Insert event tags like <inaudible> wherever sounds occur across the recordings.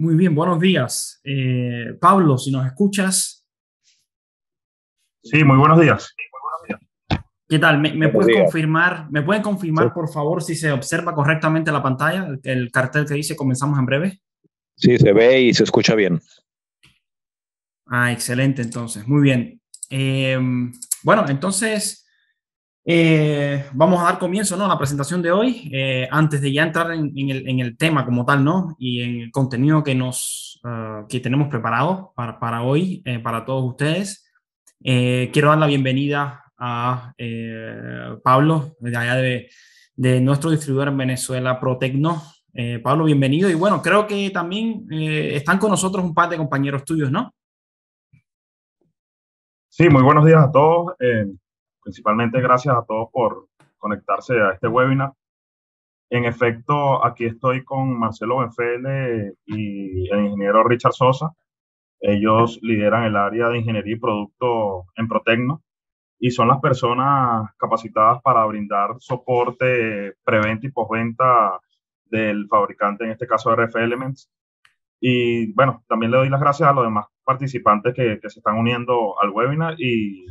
Muy bien, buenos días. Eh, Pablo, si nos escuchas. Sí, muy buenos días. ¿Qué tal? ¿Me, puedes confirmar, ¿me pueden confirmar, por favor, si se observa correctamente la pantalla, el, cartel que dice comenzamos en breve? Sí, se ve y se escucha bien. Ah, excelente, entonces. Muy bien. Eh, bueno, entonces, eh, vamos a dar comienzo a la presentación de hoy, eh, antes de ya entrar en, el, tema como tal ¿no? y en el contenido que, nos, eh, tenemos preparado para, hoy, para todos ustedes. quiero dar la bienvenida a Pablo, de de, nuestro distribuidor en Venezuela, Protecno. Pablo, bienvenido. Y bueno, creo que también están con nosotros un par de compañeros tuyos, ¿no? Sí, muy buenos días a todos principalmente gracias a todos por conectarse a este webinar. En efecto, aquí estoy con Marcelo Benfele y el ingeniero Richard Sosa. Ellos lideran el área de ingeniería y producto en Protecno y son las personas capacitadas para brindar soporte preventa y postventa del fabricante, en este caso RF Elements. Y bueno, también le doy las gracias a los demás participantes que, que se están uniendo al webinar y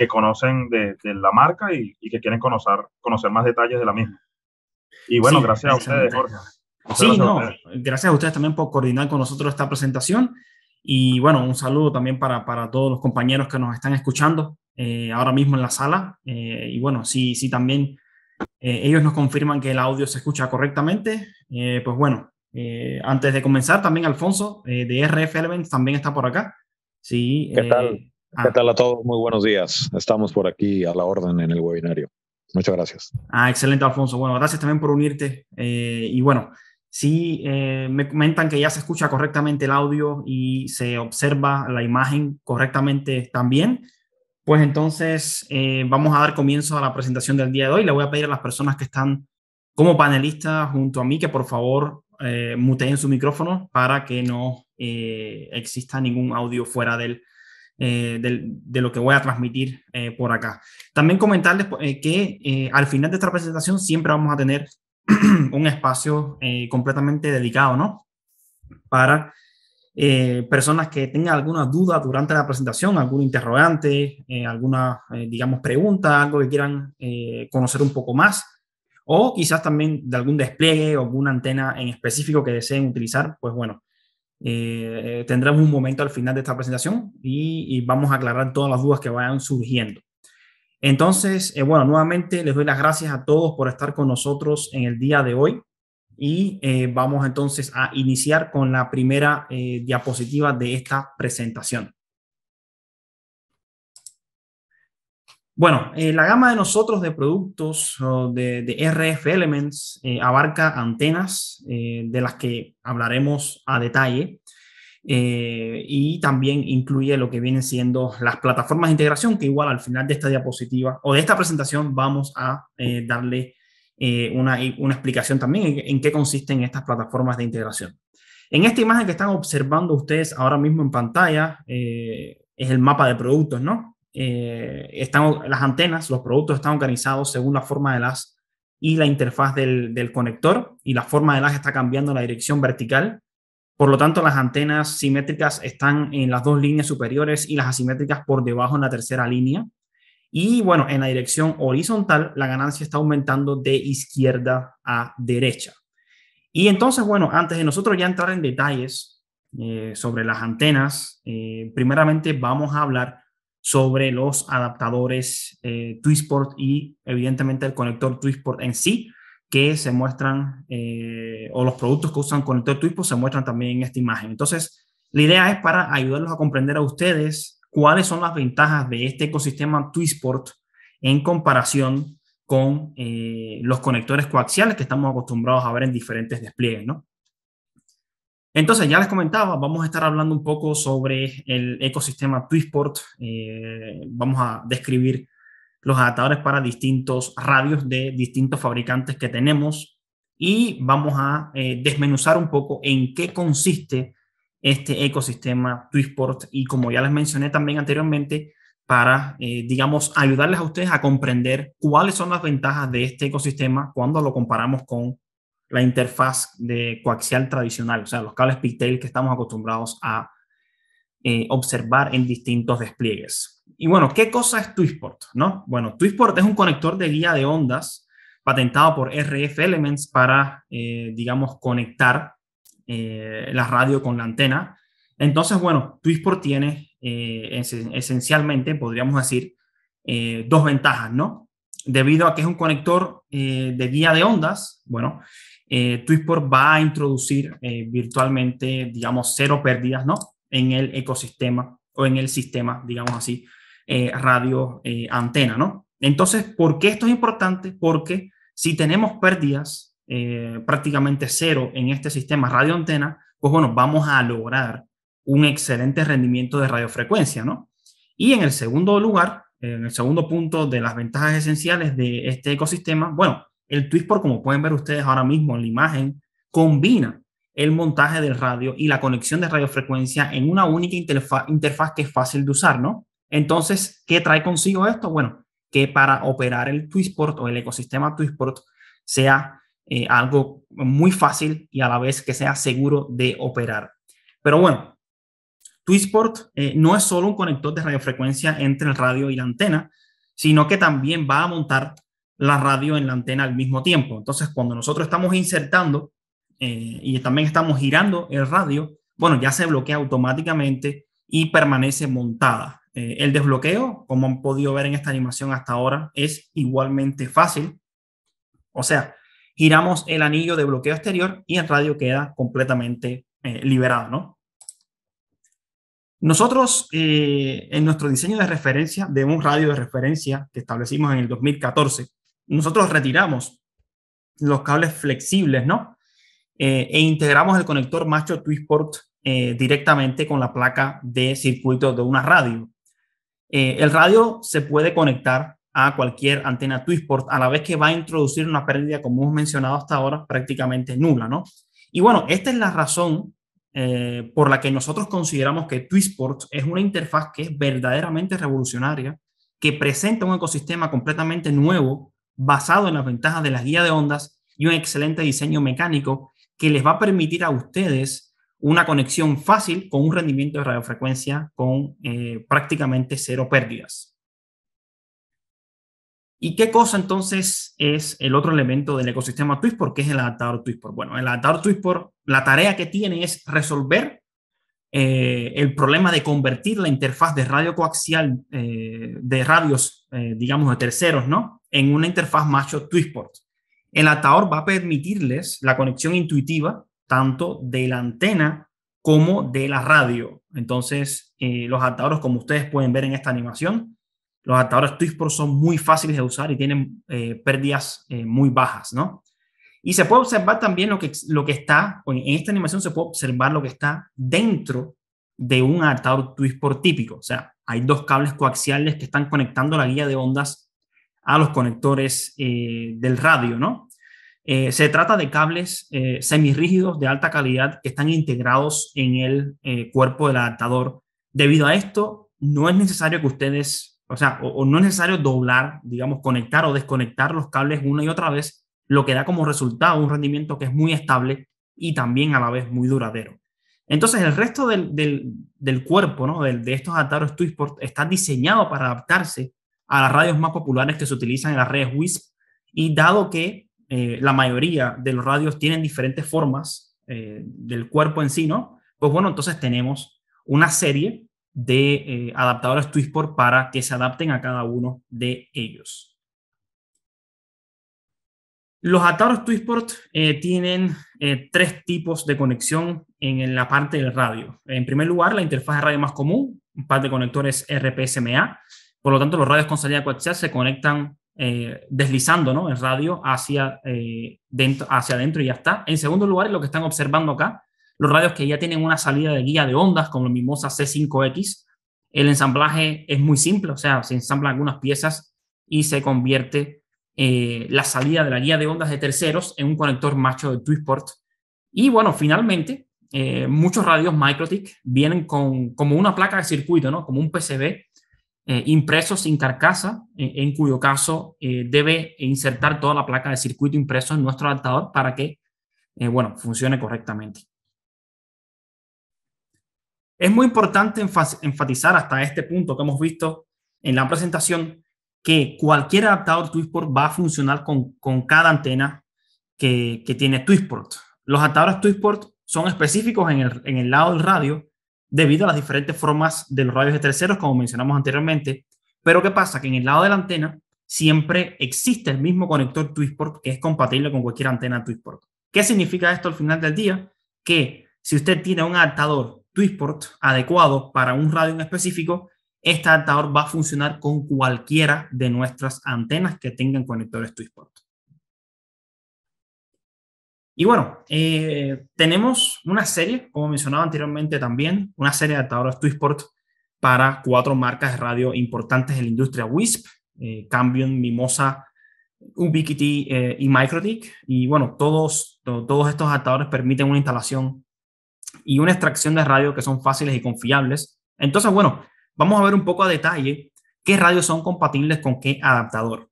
que conocen de, la marca y, que quieren conocer, conocer más detalles de la misma. Y bueno, gracias a ustedes, Jorge. sí, gracias a ustedes también por coordinar con nosotros esta presentación. Y bueno, un saludo también para, para todos los compañeros que nos están escuchando eh, ahora mismo en la sala. Eh, y bueno, si si también eh, ellos nos confirman que el audio se escucha correctamente. pues bueno, antes de comenzar, también Alfonso de RF Elements también está por acá. Sí, ¿Qué tal? ¿Qué ah. tal a todos? Muy buenos días. Estamos por aquí a la orden en el webinario. Muchas gracias. Ah, excelente, Alfonso. Bueno, gracias también por unirte. Eh, y bueno, si eh, me comentan que ya se escucha correctamente el audio y se observa la imagen correctamente también, pues entonces eh, vamos a dar comienzo a la presentación del día de hoy. Le voy a pedir a las personas que están como panelistas junto a mí que por favor muteen su micrófono para que no exista ningún audio fuera del eh, de, lo que voy a transmitir eh, por acá. También comentarles eh, que al final de esta presentación siempre vamos a tener <clears throat> un espacio completamente dedicado, ¿no? Para personas que tengan alguna duda durante la presentación, algún interrogante, alguna, digamos, pregunta, algo que quieran conocer un poco más o quizás también de algún despliegue o alguna antena en específico que deseen utilizar, pues bueno, eh, eh, tendremos un momento al final de esta presentación y, vamos a aclarar todas las dudas que vayan surgiendo. Entonces, eh, bueno, nuevamente les doy las gracias a todos por estar con nosotros en el día de hoy y vamos entonces a iniciar con la primera diapositiva de esta presentación. Bueno, eh, la gama de nosotros de productos de, RF Elements eh, abarca antenas eh, de las que hablaremos a detalle y también incluye lo que vienen siendo las plataformas de integración que igual al final de esta diapositiva o de esta presentación vamos a darle una, explicación también en, en, qué consisten estas plataformas de integración. En esta imagen que están observando ustedes ahora mismo en pantalla es el mapa de productos, ¿no? Eh, están, las antenas, los productos están organizados según la forma de las y la interfaz del, del conector, y la forma de las está cambiando la dirección vertical. Por lo tanto, las antenas simétricas están en las dos líneas superiores y las asimétricas por debajo en la tercera línea. Y bueno, en la dirección horizontal, la ganancia está aumentando de izquierda a derecha. Y entonces, bueno, antes de nosotros ya entrar en detalles eh, sobre las antenas, eh, primeramente vamos a hablar sobre los adaptadores eh, Twistport y evidentemente el conector Twistport en sí, que se muestran, eh, o los productos que usan conector Twisport se muestran también en esta imagen. Entonces, la idea es para ayudarlos a comprender a ustedes cuáles son las ventajas de este ecosistema Twistport en comparación con eh, los conectores coaxiales que estamos acostumbrados a ver en diferentes despliegues, ¿no? Entonces, ya les comentaba, vamos a estar hablando un poco sobre el ecosistema Twisport. Eh, vamos a describir los adaptadores para distintos radios de distintos fabricantes que tenemos y vamos a eh, desmenuzar un poco en qué consiste este ecosistema Twisport y como ya les mencioné también anteriormente, para, eh, digamos, ayudarles a ustedes a comprender cuáles son las ventajas de este ecosistema cuando lo comparamos con la interfaz de coaxial tradicional, o sea, los cables pigtail que estamos acostumbrados a eh, observar en distintos despliegues. Y bueno, ¿qué cosa es Twisport? No? Bueno, Twisport es un conector de guía de ondas patentado por RF Elements para, eh, digamos, conectar eh, la radio con la antena. Entonces, bueno, Twisport tiene esencialmente, podríamos decir, dos ventajas, ¿no? Debido a que es un conector de guía de ondas, bueno, eh, Twisport va a introducir eh, virtualmente, digamos, cero pérdidas, ¿no? En el ecosistema o en el sistema, digamos así, eh, radio eh, antena, ¿no? Entonces, ¿por qué esto es importante? Porque si tenemos pérdidas prácticamente cero en este sistema radio antena, pues bueno, vamos a lograr un excelente rendimiento de radiofrecuencia, ¿no? Y en el segundo lugar, en el segundo punto de las ventajas esenciales de este ecosistema, bueno, el Twistport, como pueden ver ustedes ahora mismo en la imagen, combina el montaje del radio y la conexión de radiofrecuencia en una única interfaz, que es fácil de usar, ¿no? Entonces, ¿qué trae consigo esto? Bueno, que para operar el Twistport o el ecosistema Twistport sea eh, algo muy fácil y a la vez que sea seguro de operar. Pero bueno, Twistport eh, no es solo un conector de radiofrecuencia entre el radio y la antena, sino que también va a montar la radio en la antena al mismo tiempo. Entonces, cuando nosotros estamos insertando eh, y también estamos girando el radio, bueno, ya se bloquea automáticamente y permanece montada. Eh, el desbloqueo, como han podido ver en esta animación hasta ahora, es igualmente fácil. O sea, giramos el anillo de bloqueo exterior y el radio queda completamente eh, liberado, ¿no? Nosotros, en nuestro diseño de referencia, de un radio de referencia que establecimos en el 2014, nosotros retiramos los cables flexibles, ¿no? Eh, e integramos el conector macho Twistport eh, directamente con la placa de circuito de una radio. Eh, el radio se puede conectar a cualquier antena Twisport a la vez que va a introducir una pérdida, como hemos mencionado hasta ahora, prácticamente nula, ¿no? Y bueno, esta es la razón por la que nosotros consideramos que Twisport es una interfaz que es verdaderamente revolucionaria, que presenta un ecosistema completamente nuevo basado en las ventajas de las guías de ondas y un excelente diseño mecánico que les va a permitir a ustedes una conexión fácil con un rendimiento de radiofrecuencia con eh, prácticamente cero pérdidas. ¿Y qué cosa entonces es el otro elemento del ecosistema Twistport? ¿Qué es el adaptador Twistport? Bueno, el adaptador Twistport, la tarea que tiene es resolver eh, el problema de convertir la interfaz de radio coaxial eh, de radios, digamos, de terceros, ¿no? en una interfaz macho Twisport. El atador va a permitirles la conexión intuitiva tanto de la antena como de la radio. Entonces, eh, los adaptadores, como ustedes pueden ver en esta animación, los adaptadores Twisport son muy fáciles de usar y tienen eh, pérdidas eh, muy bajas, ¿no? Y se puede observar también lo que, lo que está, en esta animación se puede observar lo que está dentro de un adaptador Twisport típico. O sea, hay dos cables coaxiales que están conectando la guía de ondas a los conectores eh, del radio, ¿no? Eh, se trata de cables eh, semirrígidos de alta calidad que están integrados en el cuerpo del adaptador. Debido a esto, no es necesario que ustedes, o sea, o, no es necesario doblar, digamos, conectar o desconectar los cables una y otra vez, lo que da como resultado un rendimiento que es muy estable y también a la vez muy duradero. Entonces, el resto del, cuerpo ¿no? de, estos adaptadores Twisport está diseñado para adaptarse a las radios más populares que se utilizan en las redes WISP. Y dado que eh, la mayoría de los radios tienen diferentes formas eh, del cuerpo en sí, ¿no? Pues bueno, entonces tenemos una serie de eh, adaptadores Twistport para que se adapten a cada uno de ellos. Los adaptadores Twistport tienen tres tipos de conexión en la parte del radio. En primer lugar, la interfaz de radio más común, un par de conectores RPSMA por lo tanto, los radios con salida coaxial se conectan eh, deslizando ¿no? el radio hacia, eh, dentro, hacia adentro y ya está. En segundo lugar, lo que están observando acá, los radios que ya tienen una salida de guía de ondas, como la mimosa C5X, el ensamblaje es muy simple, o sea, se ensamblan algunas piezas y se convierte eh, la salida de la guía de ondas de terceros en un conector macho de Twistport. Y bueno, finalmente, muchos radios Microtik vienen con, como una placa de circuito, ¿no? como un PCB eh, impreso sin carcasa, eh, en cuyo caso eh, debe insertar toda la placa de circuito impreso en nuestro adaptador para que bueno, funcione correctamente. Es muy importante enfatizar hasta este punto que hemos visto en la presentación que cualquier adaptador Twistport va a funcionar con, cada antena que, que, tiene Twistport. Los adaptadores Twistport son específicos en el lado del radio debido a las diferentes formas de los radios de terceros, como mencionamos anteriormente. Pero ¿qué pasa? Que en el lado de la antena siempre existe el mismo conector twistport que es compatible con cualquier antena twistport ¿Qué significa esto al final del día? Que si usted tiene un adaptador twistport adecuado para un radio en específico, este adaptador va a funcionar con cualquiera de nuestras antenas que tengan conectores Twistport. Y bueno, eh, tenemos una serie, como mencionaba anteriormente también, una serie de adaptadores Twisport para cuatro marcas de radio importantes de la industria WISP, eh, Cambion, Mimosa, Ubiquiti eh, y Microtik. Y bueno, todos, todos estos adaptadores permiten una instalación y una extracción de radio que son fáciles y confiables. Entonces, bueno, vamos a ver un poco a detalle qué radios son compatibles con qué adaptador.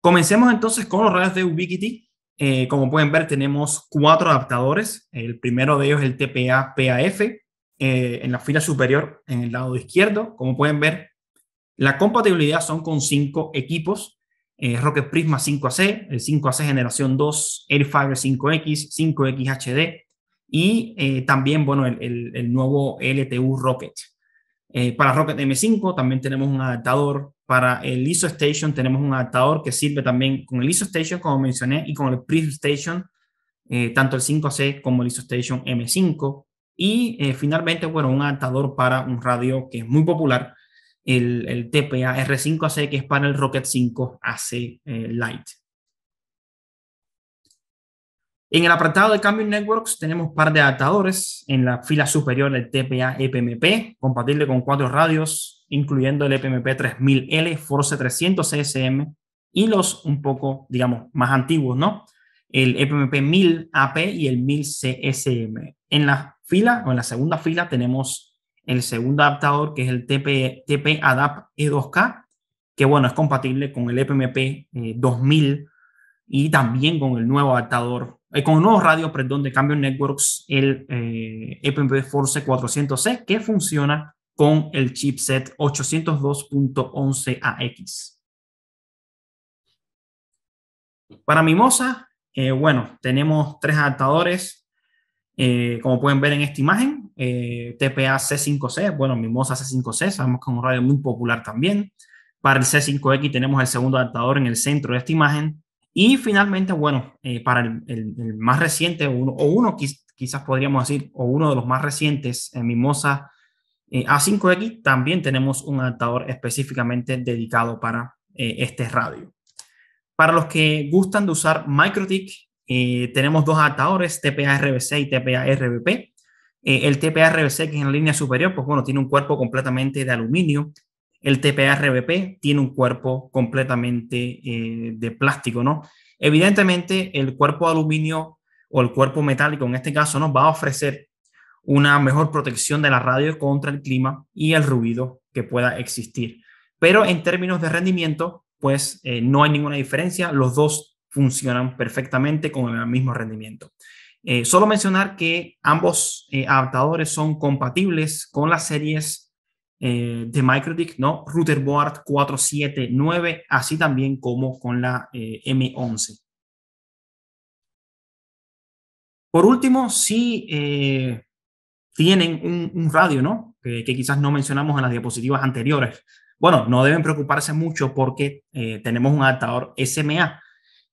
Comencemos entonces con los redes de Ubiquiti. Eh, como pueden ver, tenemos cuatro adaptadores. El primero de ellos es el TPA-PAF eh, en la fila superior, en el lado izquierdo. Como pueden ver, la compatibilidad son con cinco equipos. Eh, Rocket Prisma 5AC, el 5AC generación 2, AirFiber 5X, 5X HD y también, bueno, el, nuevo LTU Rocket. para Rocket M5 también tenemos un adaptador, para el ISO Station tenemos un adaptador que sirve también con el ISO Station, como mencioné, y con el Prism Station, eh, tanto el 5C como el ISO Station M5. Y eh, finalmente, bueno, un adaptador para un radio que es muy popular, el, TPA R5AC, que es para el Rocket 5 AC eh, Lite. En el apartado de cambio networks tenemos un par de adaptadores en la fila superior el TPA EPMP, compatible con cuatro radios incluyendo el EPMP 3000L, Force 300 CSM y los un poco, digamos, más antiguos, ¿no? El EPMP 1000AP y el 1000 CSM. En la fila o en la segunda fila tenemos el segundo adaptador que es el TP, TP Adapt E2K, que bueno, es compatible con el EPMP 2000 eh, y también con el nuevo adaptador, eh, con el nuevo radio, perdón, de Cambio Networks, el eh, EPMP Force 400C, que funciona con el chipset 802.11ax. Para Mimosa, eh, bueno, tenemos tres adaptadores, eh, como pueden ver en esta imagen, eh, TPA C5C, bueno, Mimosa C5C, sabemos que es un radio muy popular también. Para el C5X tenemos el segundo adaptador en el centro de esta imagen. Y finalmente, bueno, para el, más reciente, o uno, o uno quizás podríamos decir, o uno de los más recientes, en Mimosa a5X también tenemos un adaptador específicamente dedicado para eh, este radio. Para los que gustan de usar MicroTik eh, tenemos dos adaptadores, TPA-RBC y TPA-RBP. Eh, el TPA-RBC, que es en la línea superior, pues bueno, tiene un cuerpo completamente de aluminio. El tpa tiene un cuerpo completamente de plástico, ¿no? Evidentemente, el cuerpo de aluminio o el cuerpo metálico, en este caso, nos va a ofrecer una mejor protección de la radio contra el clima y el ruido que pueda existir. Pero en términos de rendimiento, pues eh, no hay ninguna diferencia, los dos funcionan perfectamente con el mismo rendimiento. Eh, solo mencionar que ambos eh, adaptadores son compatibles con las series de MicroDIC, ¿no? Routerboard 479, así también como con la M11. Por último, sí tienen un, radio, ¿no? Eh, que, quizás no mencionamos en las diapositivas anteriores. Bueno, no deben preocuparse mucho porque eh, tenemos un adaptador SMA.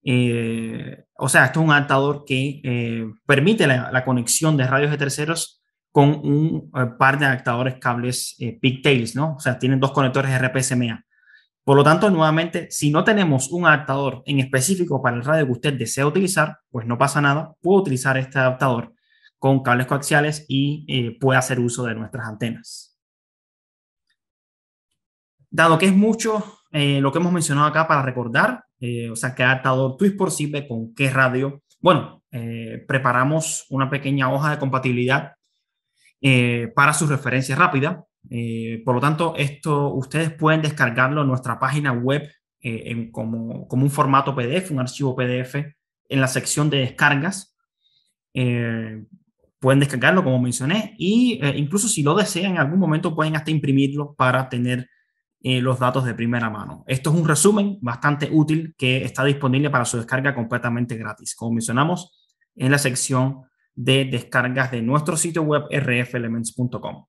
Eh, o sea, esto es un adaptador que permite la, la, conexión de radios de terceros con un par de adaptadores cables pigtails, ¿no? O sea, tienen dos conectores RPSMA. Por lo tanto, nuevamente, si no tenemos un adaptador en específico para el radio que usted desea utilizar, pues no pasa nada, puedo utilizar este adaptador con cables coaxiales y eh, puede hacer uso de nuestras antenas. Dado que es mucho eh, lo que hemos mencionado acá para recordar, eh, o sea, qué adaptador por sirve con qué radio. Bueno, preparamos una pequeña hoja de compatibilidad para su referencia rápida. por lo tanto, esto ustedes pueden descargarlo en nuestra página web como, un formato PDF, un archivo PDF en la sección de descargas pueden descargarlo, como mencioné, y eh, incluso si lo desean, en algún momento pueden hasta imprimirlo para tener eh, los datos de primera mano. Esto es un resumen bastante útil que está disponible para su descarga completamente gratis, como mencionamos en la sección de descargas de nuestro sitio web rfelements.com.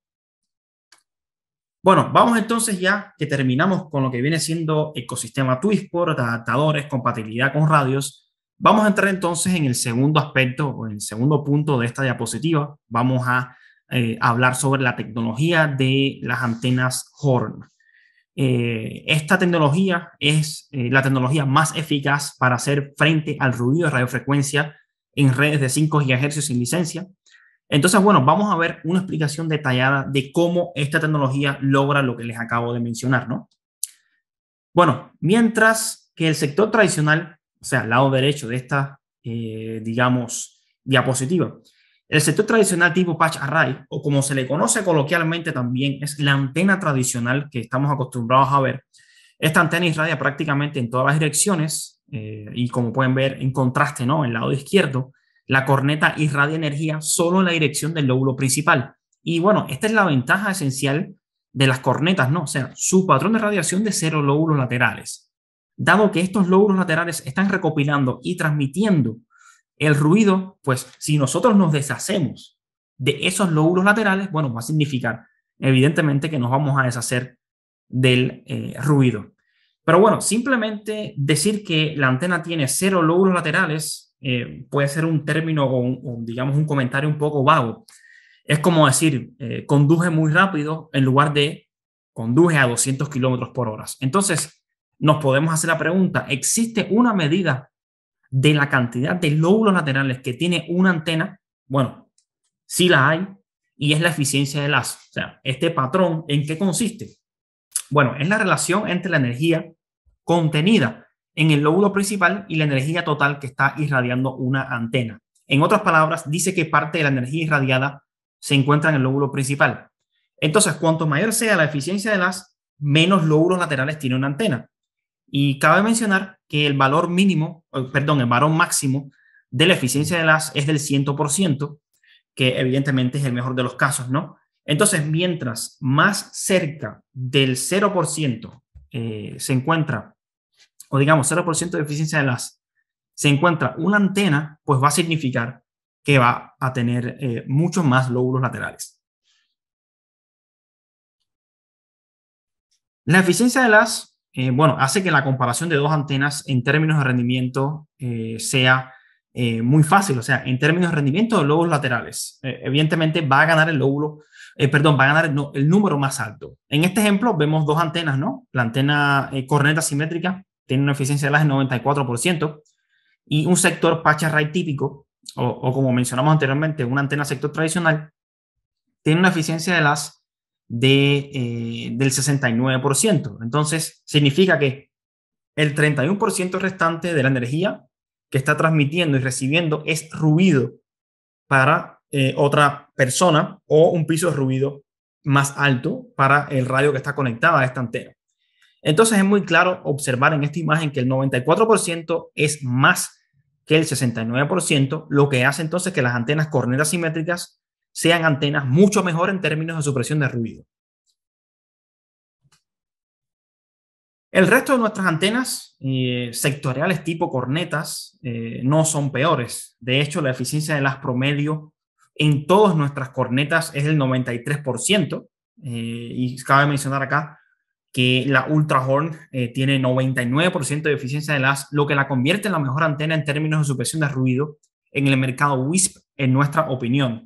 Bueno, vamos entonces ya que terminamos con lo que viene siendo ecosistema Twisport, adaptadores, compatibilidad con radios. Vamos a entrar entonces en el segundo aspecto o el segundo punto de esta diapositiva. Vamos a eh, hablar sobre la tecnología de las antenas Horn. Eh, esta tecnología es eh, la tecnología más eficaz para hacer frente al ruido de radiofrecuencia en redes de 5 GHz sin licencia. Entonces, bueno, vamos a ver una explicación detallada de cómo esta tecnología logra lo que les acabo de mencionar, ¿no? Bueno, mientras que el sector tradicional o sea, al lado derecho de esta, eh, digamos, diapositiva. El sector tradicional tipo patch array, o como se le conoce coloquialmente también, es la antena tradicional que estamos acostumbrados a ver. Esta antena irradia prácticamente en todas las direcciones eh, y como pueden ver en contraste, ¿no? En el lado izquierdo, la corneta irradia energía solo en la dirección del lóbulo principal. Y bueno, esta es la ventaja esencial de las cornetas, ¿no? O sea, su patrón de radiación de cero lóbulos laterales. Dado que estos lóbulos laterales están recopilando y transmitiendo el ruido, pues si nosotros nos deshacemos de esos lóbulos laterales, bueno, va a significar evidentemente que nos vamos a deshacer del eh, ruido. Pero bueno, simplemente decir que la antena tiene cero lóbulos laterales eh, puede ser un término o, digamos un comentario un poco vago. Es como decir, eh, conduje muy rápido en lugar de conduje a 200 kilómetros por hora. Entonces, nos podemos hacer la pregunta, ¿existe una medida de la cantidad de lóbulos laterales que tiene una antena? Bueno, sí la hay y es la eficiencia de las. O sea, este patrón, ¿en qué consiste? Bueno, es la relación entre la energía contenida en el lóbulo principal y la energía total que está irradiando una antena. En otras palabras, dice que parte de la energía irradiada se encuentra en el lóbulo principal. Entonces, cuanto mayor sea la eficiencia de las, menos lóbulos laterales tiene una antena. Y cabe mencionar que el valor mínimo, perdón, el valor máximo de la eficiencia de las es del 100%, que evidentemente es el mejor de los casos, ¿no? Entonces, mientras más cerca del 0% eh, se encuentra, o digamos 0% de eficiencia de las, se encuentra una antena, pues va a significar que va a tener eh, muchos más lóbulos laterales. La eficiencia de las eh, bueno, hace que la comparación de dos antenas en términos de rendimiento eh, sea eh, muy fácil, o sea, en términos de rendimiento de lóbulos laterales. evidentemente va a ganar el lóbulo, perdón, va a ganar el, número más alto. En este ejemplo vemos dos antenas, ¿no? La antena corneta simétrica tiene una eficiencia de las 94% y un sector patch array típico, o, o como mencionamos anteriormente, una antena sector tradicional, tiene una eficiencia de las de, eh, del 69%. Entonces, significa que el 31% restante de la energía que está transmitiendo y recibiendo es ruido para eh, otra persona o un piso de ruido más alto para el radio que está conectado a esta antena. Entonces es muy claro observar en esta imagen que el 94% es más que el 69%, lo que hace entonces que las antenas corneras simétricas sean antenas mucho mejor en términos de supresión de ruido. El resto de nuestras antenas eh, sectoriales tipo cornetas eh, no son peores. De hecho, la eficiencia de las promedio en todas nuestras cornetas es del 93%. Eh, y cabe mencionar acá que la Ultra Horn tiene 99% de eficiencia de las, lo que la convierte en la mejor antena en términos de supresión de ruido en el mercado WISP, en nuestra opinión.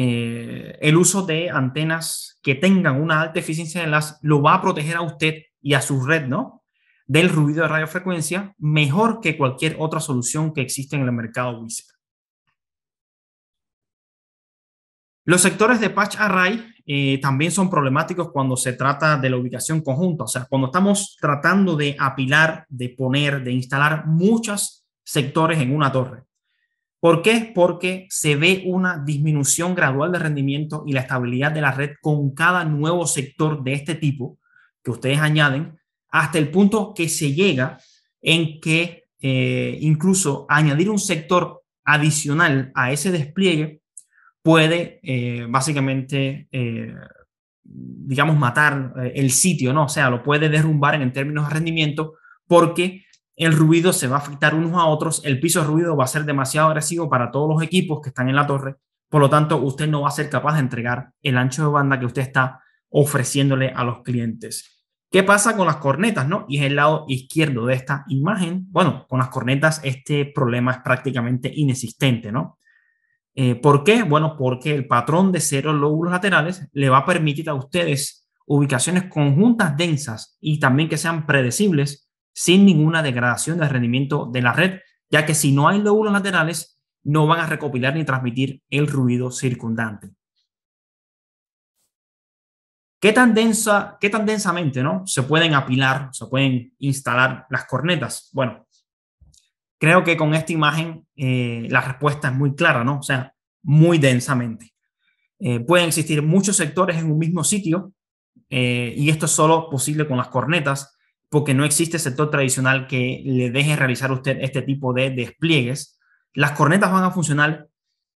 Eh, el uso de antenas que tengan una alta eficiencia de LAS lo va a proteger a usted y a su red, ¿no? Del ruido de radiofrecuencia mejor que cualquier otra solución que existe en el mercado WISP. Los sectores de patch array eh, también son problemáticos cuando se trata de la ubicación conjunta, o sea, cuando estamos tratando de apilar, de poner, de instalar muchos sectores en una torre. ¿Por qué? Porque se ve una disminución gradual de rendimiento y la estabilidad de la red con cada nuevo sector de este tipo que ustedes añaden, hasta el punto que se llega en que eh, incluso añadir un sector adicional a ese despliegue puede eh, básicamente, eh, digamos, matar el sitio, ¿no? O sea, lo puede derrumbar en términos de rendimiento porque el ruido se va a afectar unos a otros, el piso de ruido va a ser demasiado agresivo para todos los equipos que están en la torre, por lo tanto usted no va a ser capaz de entregar el ancho de banda que usted está ofreciéndole a los clientes. ¿Qué pasa con las cornetas? No? Y es el lado izquierdo de esta imagen. Bueno, con las cornetas este problema es prácticamente inexistente, ¿no? Eh, ¿Por qué? Bueno, porque el patrón de cero lóbulos laterales le va a permitir a ustedes ubicaciones conjuntas densas y también que sean predecibles sin ninguna degradación del rendimiento de la red, ya que si no hay lóbulos laterales, no van a recopilar ni transmitir el ruido circundante. ¿Qué tan, densa, qué tan densamente ¿no? se pueden apilar, se pueden instalar las cornetas? Bueno, creo que con esta imagen eh, la respuesta es muy clara, ¿no? O sea, muy densamente. Eh, pueden existir muchos sectores en un mismo sitio eh, y esto es solo posible con las cornetas porque no existe sector tradicional que le deje realizar usted este tipo de despliegues. Las cornetas van a funcionar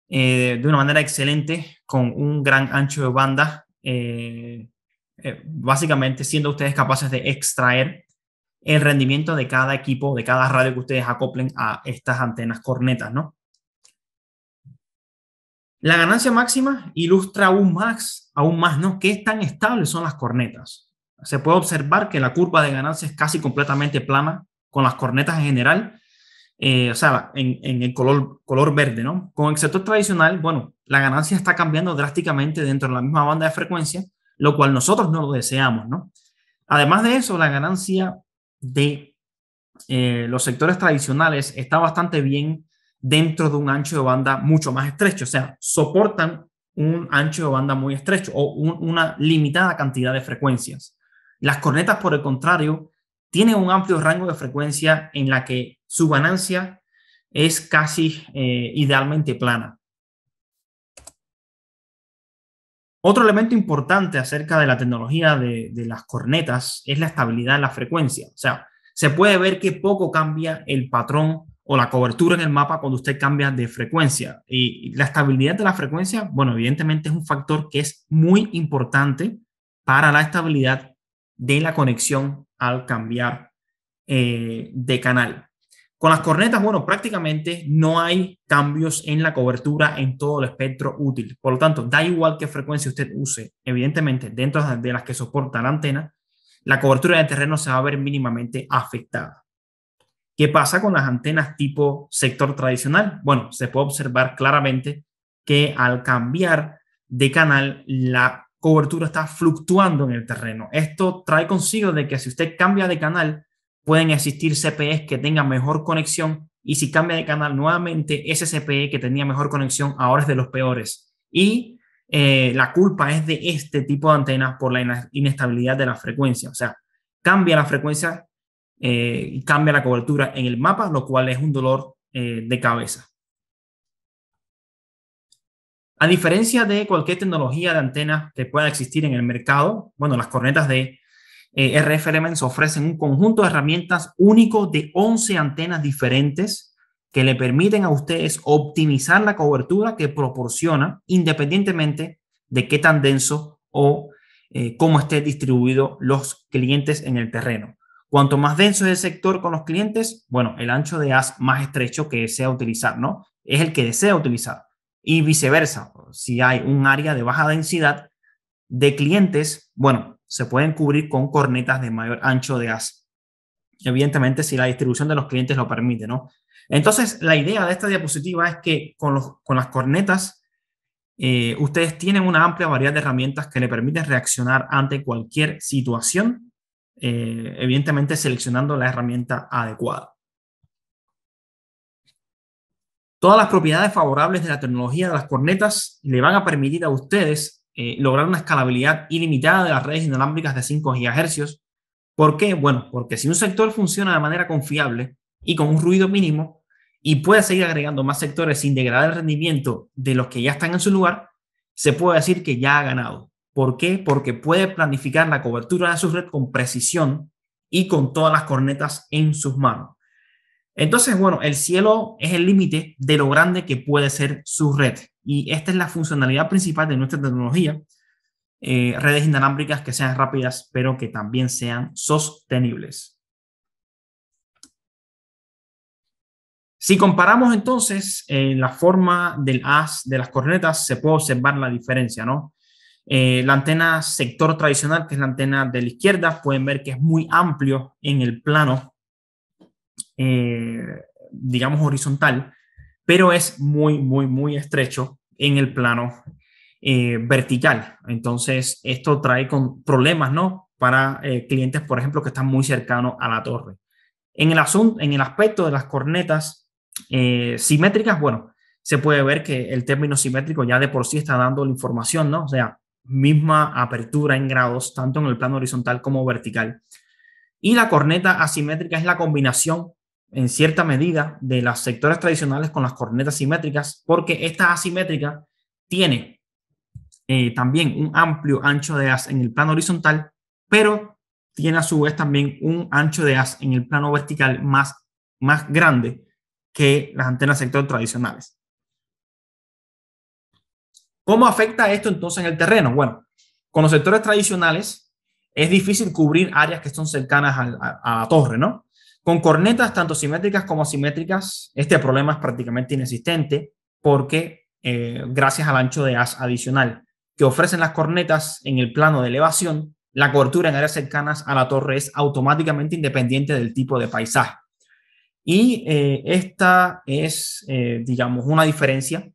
eh, de una manera excelente con un gran ancho de banda, eh, eh, básicamente siendo ustedes capaces de extraer el rendimiento de cada equipo, de cada radio que ustedes acoplen a estas antenas cornetas, ¿no? La ganancia máxima ilustra aún más, aún más, ¿no? Qué tan estable son las cornetas se puede observar que la curva de ganancia es casi completamente plana con las cornetas en general, eh, o sea, en, el color, color verde, ¿no? Con el sector tradicional, bueno, la ganancia está cambiando drásticamente dentro de la misma banda de frecuencia, lo cual nosotros no lo deseamos, ¿no? Además de eso, la ganancia de eh, los sectores tradicionales está bastante bien dentro de un ancho de banda mucho más estrecho, o sea, soportan un ancho de banda muy estrecho o una limitada cantidad de frecuencias. Las cornetas, por el contrario, tienen un amplio rango de frecuencia en la que su ganancia es casi eh, idealmente plana. Otro elemento importante acerca de la tecnología de, las cornetas es la estabilidad de la frecuencia. O sea, se puede ver que poco cambia el patrón o la cobertura en el mapa cuando usted cambia de frecuencia. Y la estabilidad de la frecuencia, bueno, evidentemente es un factor que es muy importante para la estabilidad de la conexión al cambiar eh, de canal. Con las cornetas, bueno, prácticamente no hay cambios en la cobertura en todo el espectro útil. Por lo tanto, da igual qué frecuencia usted use, evidentemente, dentro de las que soporta la antena, la cobertura de terreno se va a ver mínimamente afectada. ¿Qué pasa con las antenas tipo sector tradicional? Bueno, se puede observar claramente que al cambiar de canal, la cobertura está fluctuando en el terreno. Esto trae consigo de que si usted cambia de canal, pueden existir CPEs que tengan mejor conexión y si cambia de canal nuevamente, ese CPE que tenía mejor conexión ahora es de los peores. Y eh, la culpa es de este tipo de antenas por la inestabilidad de la frecuencia. O sea, cambia la frecuencia eh, cambia la cobertura en el mapa, lo cual es un dolor eh, de cabeza. A diferencia de cualquier tecnología de antenas que pueda existir en el mercado, bueno, las cornetas de eh, RF Elements ofrecen un conjunto de herramientas único de 11 antenas diferentes que le permiten a ustedes optimizar la cobertura que proporciona independientemente de qué tan denso o eh, cómo esté distribuido los clientes en el terreno. Cuanto más denso es el sector con los clientes, bueno, el ancho de haz más estrecho que desea utilizar, ¿no? Es el que desea utilizar. Y viceversa, si hay un área de baja densidad de clientes, bueno, se pueden cubrir con cornetas de mayor ancho de gas. Evidentemente, si la distribución de los clientes lo permite, ¿no? Entonces, la idea de esta diapositiva es que con, con las cornetas, eh, ustedes tienen una amplia variedad de herramientas que le permiten reaccionar ante cualquier situación, eh, evidentemente seleccionando la herramienta adecuada. Todas las propiedades favorables de la tecnología de las cornetas le van a permitir a ustedes eh, lograr una escalabilidad ilimitada de las redes inalámbricas de 5 GHz. ¿Por qué? Bueno, porque si un sector funciona de manera confiable y con un ruido mínimo y puede seguir agregando más sectores sin degradar el rendimiento de los que ya están en su lugar, se puede decir que ya ha ganado. ¿Por qué? Porque puede planificar la cobertura de su red con precisión y con todas las cornetas en sus manos. Entonces, bueno, el cielo es el límite de lo grande que puede ser su red. Y esta es la funcionalidad principal de nuestra tecnología. Eh, redes inalámbricas que sean rápidas, pero que también sean sostenibles. Si comparamos entonces eh, la forma del haz de las cornetas, se puede observar la diferencia, ¿no? Eh, la antena sector tradicional, que es la antena de la izquierda, pueden ver que es muy amplio en el plano eh, digamos, horizontal, pero es muy, muy, muy estrecho en el plano eh, vertical. Entonces, esto trae con problemas, ¿no? Para eh, clientes, por ejemplo, que están muy cercanos a la torre. En el, en el aspecto de las cornetas simétricas, bueno, se puede ver que el término simétrico ya de por sí está dando la información, ¿no? O sea, misma apertura en grados, tanto en el plano horizontal como vertical. Y la corneta asimétrica es la combinación en cierta medida de las sectores tradicionales con las cornetas simétricas, porque esta asimétrica tiene eh, también un amplio ancho de haz en el plano horizontal, pero tiene a su vez también un ancho de haz en el plano vertical más, más grande que las antenas sector tradicionales. ¿Cómo afecta esto entonces en el terreno? Bueno, con los sectores tradicionales es difícil cubrir áreas que son cercanas a la torre, ¿no? Con cornetas tanto simétricas como asimétricas, este problema es prácticamente inexistente porque eh, gracias al ancho de haz adicional que ofrecen las cornetas en el plano de elevación, la cobertura en áreas cercanas a la torre es automáticamente independiente del tipo de paisaje. Y eh, esta es, eh, digamos, una diferencia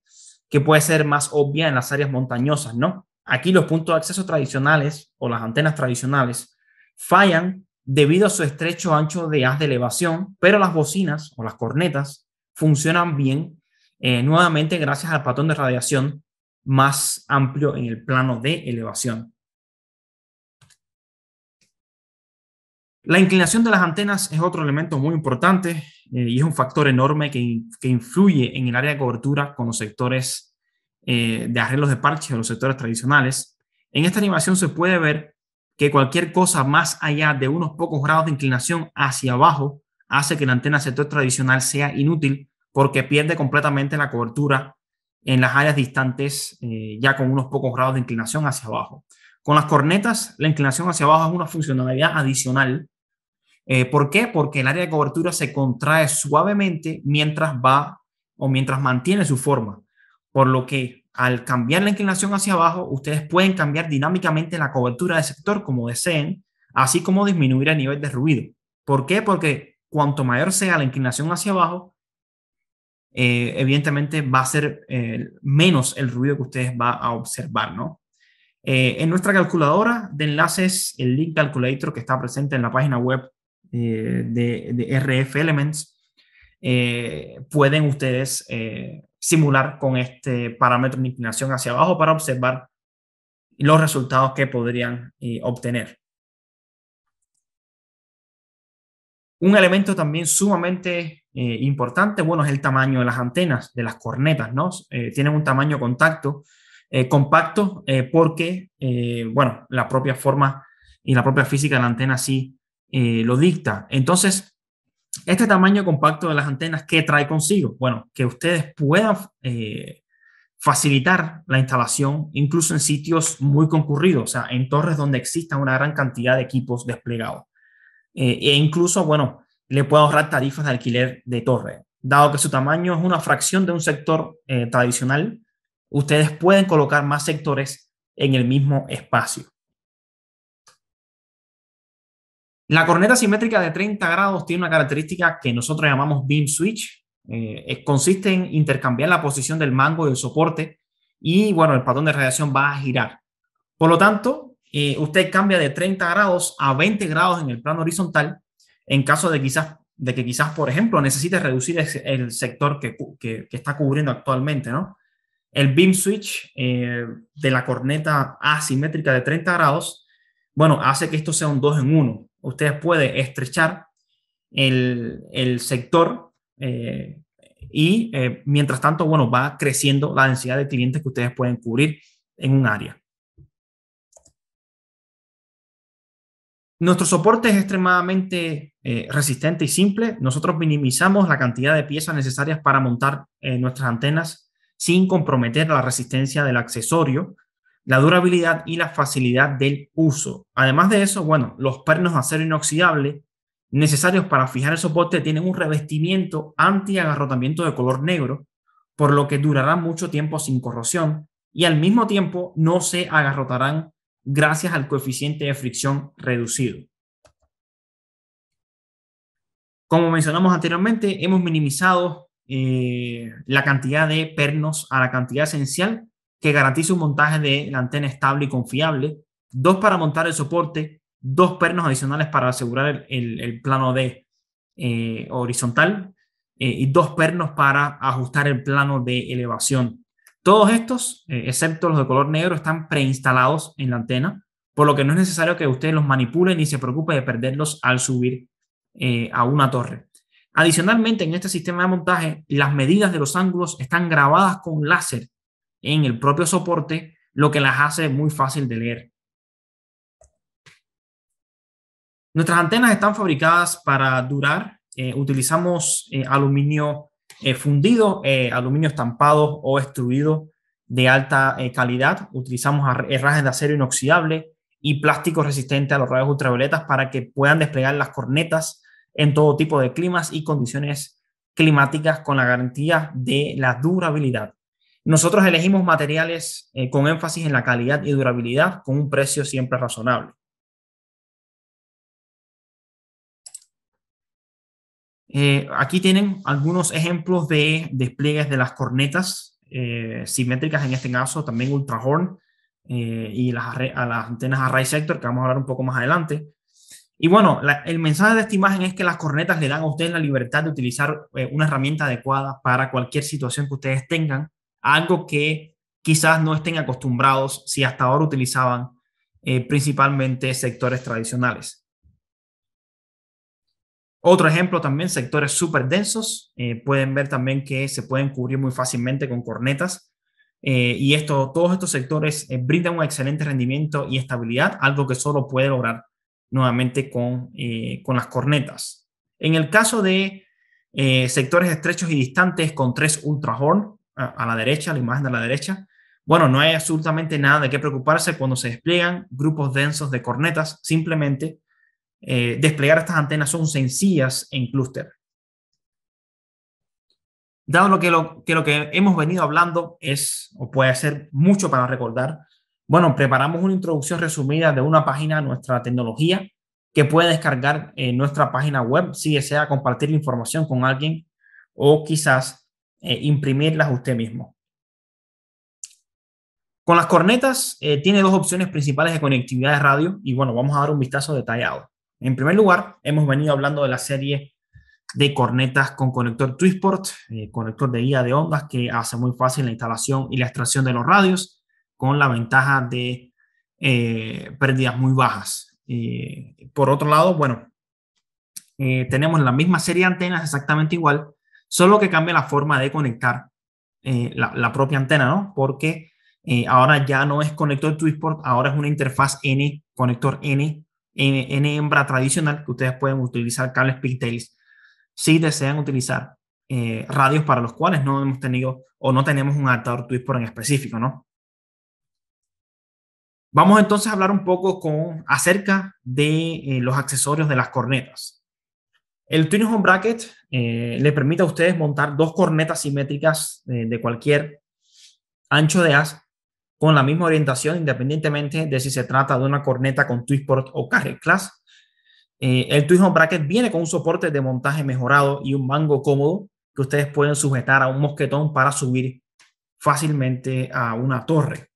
que puede ser más obvia en las áreas montañosas, ¿no? Aquí los puntos de acceso tradicionales o las antenas tradicionales fallan debido a su estrecho ancho de haz de elevación, pero las bocinas o las cornetas funcionan bien eh, nuevamente gracias al patrón de radiación más amplio en el plano de elevación. La inclinación de las antenas es otro elemento muy importante eh, y es un factor enorme que, influye en el área de cobertura con los sectores eh, de arreglos de parches o los sectores tradicionales. En esta animación se puede ver que cualquier cosa más allá de unos pocos grados de inclinación hacia abajo hace que la antena sector tradicional sea inútil porque pierde completamente la cobertura en las áreas distantes eh, ya con unos pocos grados de inclinación hacia abajo. Con las cornetas, la inclinación hacia abajo es una funcionalidad adicional. Eh, ¿Por qué? Porque el área de cobertura se contrae suavemente mientras va o mientras mantiene su forma, por lo que al cambiar la inclinación hacia abajo, ustedes pueden cambiar dinámicamente la cobertura de sector como deseen, así como disminuir el nivel de ruido. ¿Por qué? Porque cuanto mayor sea la inclinación hacia abajo, eh, evidentemente va a ser eh, menos el ruido que ustedes van a observar, eh, en nuestra calculadora de enlaces, el link calculator que está presente en la página web de RF Elements, eh, pueden ustedes eh, simular con este parámetro de inclinación hacia abajo para observar los resultados que podrían eh, obtener. Un elemento también sumamente importante, bueno, es el tamaño de las antenas, de las cornetas, ¿no? tienen un tamaño contacto, compacto, porque, bueno, la propia forma y la propia física de la antena sí lo dicta. Entonces, este tamaño compacto de las antenas, ¿qué trae consigo? Bueno, que ustedes puedan eh, facilitar la instalación incluso en sitios muy concurridos, o sea, en torres donde exista una gran cantidad de equipos desplegados. Eh, e incluso, bueno, le puedo ahorrar tarifas de alquiler de torre. Dado que su tamaño es una fracción de un sector eh, tradicional, ustedes pueden colocar más sectores en el mismo espacio. La corneta simétrica de 30 grados tiene una característica que nosotros llamamos beam switch. Eh, consiste en intercambiar la posición del mango y el soporte y bueno, el patrón de radiación va a girar. Por lo tanto, eh, usted cambia de 30 grados a 20 grados en el plano horizontal en caso de, quizás, de que quizás, por ejemplo, necesite reducir el, sector que, está cubriendo actualmente, ¿no? El beam switch eh, de la corneta asimétrica de 30 grados, bueno, hace que esto sea un 2 en 1 ustedes pueden estrechar el, sector eh, y eh, mientras tanto, bueno, va creciendo la densidad de clientes que ustedes pueden cubrir en un área. Nuestro soporte es extremadamente eh, resistente y simple. Nosotros minimizamos la cantidad de piezas necesarias para montar nuestras antenas sin comprometer la resistencia del accesorio la durabilidad y la facilidad del uso. Además de eso, bueno, los pernos de acero inoxidable necesarios para fijar el soporte tienen un revestimiento anti-agarrotamiento de color negro, por lo que durará mucho tiempo sin corrosión y al mismo tiempo no se agarrotarán gracias al coeficiente de fricción reducido. Como mencionamos anteriormente, hemos minimizado eh, la cantidad de pernos a la cantidad esencial que garantiza un montaje de la antena estable y confiable, dos para montar el soporte, dos pernos adicionales para asegurar el, plano de eh, horizontal eh, y dos pernos para ajustar el plano de elevación. Todos estos, eh, excepto los de color negro, están preinstalados en la antena, por lo que no es necesario que ustedes los manipulen ni se preocupe de perderlos al subir a una torre. Adicionalmente, en este sistema de montaje, las medidas de los ángulos están grabadas con láser en el propio soporte, lo que las hace muy fácil de leer. Nuestras antenas están fabricadas para durar. Eh, utilizamos eh, aluminio eh, fundido, aluminio estampado o extruido de alta calidad. Utilizamos herrajes de acero inoxidable y plástico resistente a los rayos ultravioletas para que puedan desplegar las cornetas en todo tipo de climas y condiciones climáticas con la garantía de la durabilidad. Nosotros elegimos materiales eh, con énfasis en la calidad y durabilidad con un precio siempre razonable. Eh, aquí tienen algunos ejemplos de despliegues de las cornetas eh, simétricas, en este caso también Ultrahorn y las, antenas Array Sector, que vamos a hablar un poco más adelante. Y bueno, el mensaje de esta imagen es que las cornetas le dan a ustedes la libertad de utilizar una herramienta adecuada para cualquier situación que ustedes tengan algo que quizás no estén acostumbrados si hasta ahora utilizaban eh, principalmente sectores tradicionales. Otro ejemplo también, sectores súper densos. Eh, pueden ver también que se pueden cubrir muy fácilmente con cornetas. Eh, y esto, todos estos sectores brindan un excelente rendimiento y estabilidad, algo que solo puede lograr nuevamente con, con las cornetas. En el caso de sectores estrechos y distantes con tres ultrahorn, a, la derecha, la imagen de la derecha, bueno, no hay absolutamente nada de qué preocuparse cuando se despliegan grupos densos de cornetas. Simplemente eh, desplegar estas antenas son sencillas en clúster. Dado lo que, lo que, lo que hemos venido hablando es o puede ser mucho para recordar, bueno, preparamos una introducción resumida de una página a nuestra tecnología que puede descargar en nuestra página web si desea compartir la información con alguien o quizás eh, imprimirlas usted mismo. Con las cornetas eh, tiene dos opciones principales de conectividad de radio y bueno, vamos a dar un vistazo detallado. En primer lugar, hemos venido hablando de la serie de cornetas con conector twistport eh, conector de guía de ondas que hace muy fácil la instalación y la extracción de los radios con la ventaja de pérdidas muy bajas. por otro lado, bueno, tenemos la misma serie antenas exactamente igual, Solo que cambia la forma de conectar eh, la, propia antena, ¿no? Porque eh, ahora ya no es conector Twisport, ahora es una interfaz N, conector N, N, hembra tradicional que ustedes pueden utilizar cables pigtails si desean utilizar eh, radios para los cuales no hemos tenido o no tenemos un adaptador Twisport en específico, ¿no? Vamos entonces a hablar un poco con, acerca de los accesorios de las cornetas. El Twin Home Bracket eh, le permite a ustedes montar dos cornetas simétricas eh, de cualquier ancho de as con la misma orientación, independientemente de si se trata de una corneta con Twistport o Carrier Class. Eh, el Twist Bracket viene con un soporte de montaje mejorado y un mango cómodo que ustedes pueden sujetar a un mosquetón para subir fácilmente a una torre.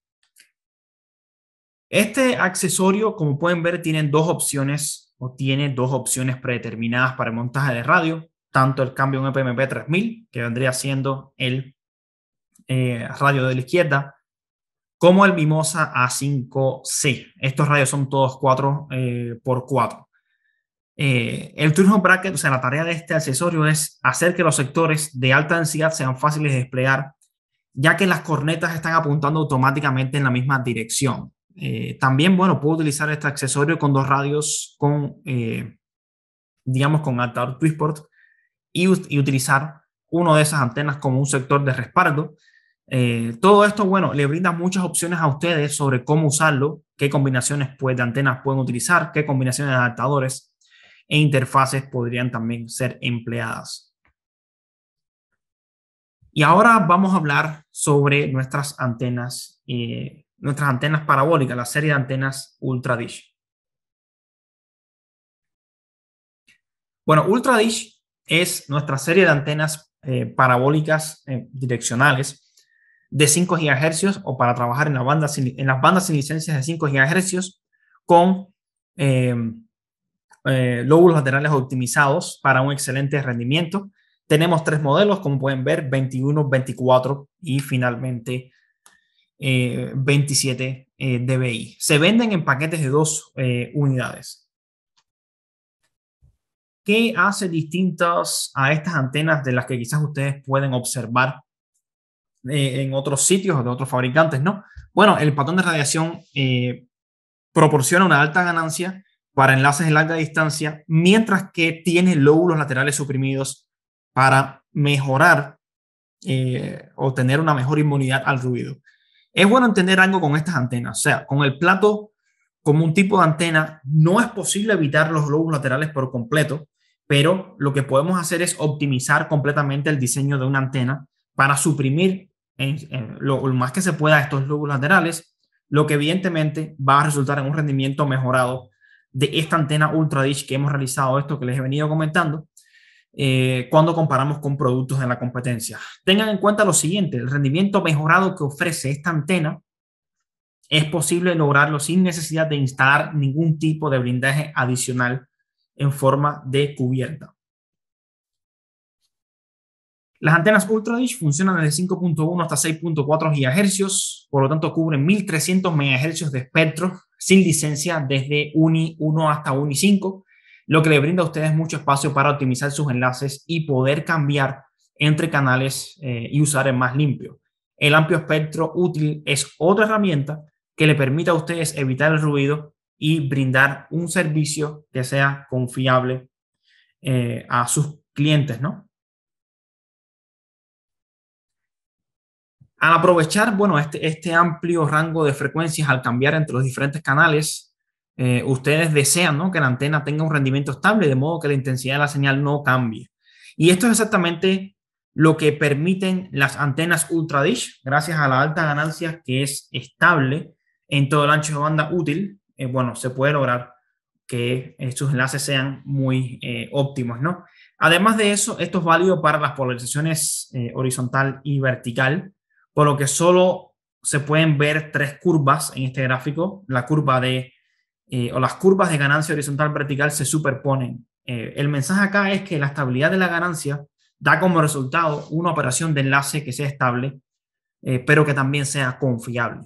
Este accesorio, como pueden ver, tiene dos opciones o tiene dos opciones predeterminadas para el montaje de radio tanto el cambio en EPMP 3000, que vendría siendo el eh, radio de la izquierda, como el Mimosa A5C. Estos radios son todos 4x4. Eh, eh, el turno bracket, o sea, la tarea de este accesorio es hacer que los sectores de alta densidad sean fáciles de desplegar, ya que las cornetas están apuntando automáticamente en la misma dirección. Eh, también, bueno, puedo utilizar este accesorio con dos radios con, digamos, con adaptador Twisport y, utilizar uno de esas antenas como un sector de respaldo. Eh, todo esto, bueno, le brinda muchas opciones a ustedes sobre cómo usarlo, qué combinaciones pues, de antenas pueden utilizar, qué combinaciones de adaptadores e interfaces podrían también ser empleadas. Y ahora vamos a hablar sobre nuestras antenas, eh, nuestras antenas parabólicas, la serie de antenas UltraDish Bueno, UltraDish es nuestra serie de antenas eh, parabólicas eh, direccionales de 5 GHz o para trabajar en, en las bandas sin licencias de 5 GHz con eh, lóbulos laterales optimizados para un excelente rendimiento. Tenemos tres modelos, como pueden ver, 21, 24 y finalmente 27 dBi. Se venden en paquetes de dos unidades. ¿Qué hace distintas a estas antenas de las que quizás ustedes pueden observar eh, en otros sitios o de otros fabricantes? ¿no? Bueno, el patrón de radiación eh, proporciona una alta ganancia para enlaces de larga distancia, mientras que tiene lóbulos laterales suprimidos para mejorar eh, o tener una mejor inmunidad al ruido. Es bueno entender algo con estas antenas, o sea, con el plato como un tipo de antena, no es posible evitar los lóbulos laterales por completo, pero lo que podemos hacer es optimizar completamente el diseño de una antena para suprimir lo, más que se pueda estos lóbulos laterales, lo que evidentemente va a resultar en un rendimiento mejorado de esta antena Ultra Dish que hemos realizado, esto que les he venido comentando, eh, cuando comparamos con productos de la competencia. Tengan en cuenta lo siguiente, el rendimiento mejorado que ofrece esta antena es posible lograrlo sin necesidad de instalar ningún tipo de blindaje adicional en forma de cubierta. Las antenas Ultradish funcionan desde 5.1 hasta 6.4 GHz, por lo tanto cubren 1300 MHz de espectro sin licencia desde UNI 1 hasta UNI 5, lo que le brinda a ustedes mucho espacio para optimizar sus enlaces y poder cambiar entre canales eh, y usar el más limpio. El amplio espectro útil es otra herramienta que le permite a ustedes evitar el ruido y brindar un servicio que sea confiable eh, a sus clientes, ¿no? Al aprovechar, bueno, este, este amplio rango de frecuencias al cambiar entre los diferentes canales, eh, ustedes desean ¿no? que la antena tenga un rendimiento estable, de modo que la intensidad de la señal no cambie. Y esto es exactamente lo que permiten las antenas ULTRADISH, gracias a la alta ganancia que es estable en todo el ancho de banda útil, eh, bueno, se puede lograr que estos enlaces sean muy eh, óptimos, ¿no? Además de eso, esto es válido para las polarizaciones eh, horizontal y vertical, por lo que solo se pueden ver tres curvas en este gráfico. La curva de, o las curvas de ganancia horizontal y vertical se superponen. el mensaje acá es que la estabilidad de la ganancia da como resultado una operación de enlace que sea estable, pero que también sea confiable.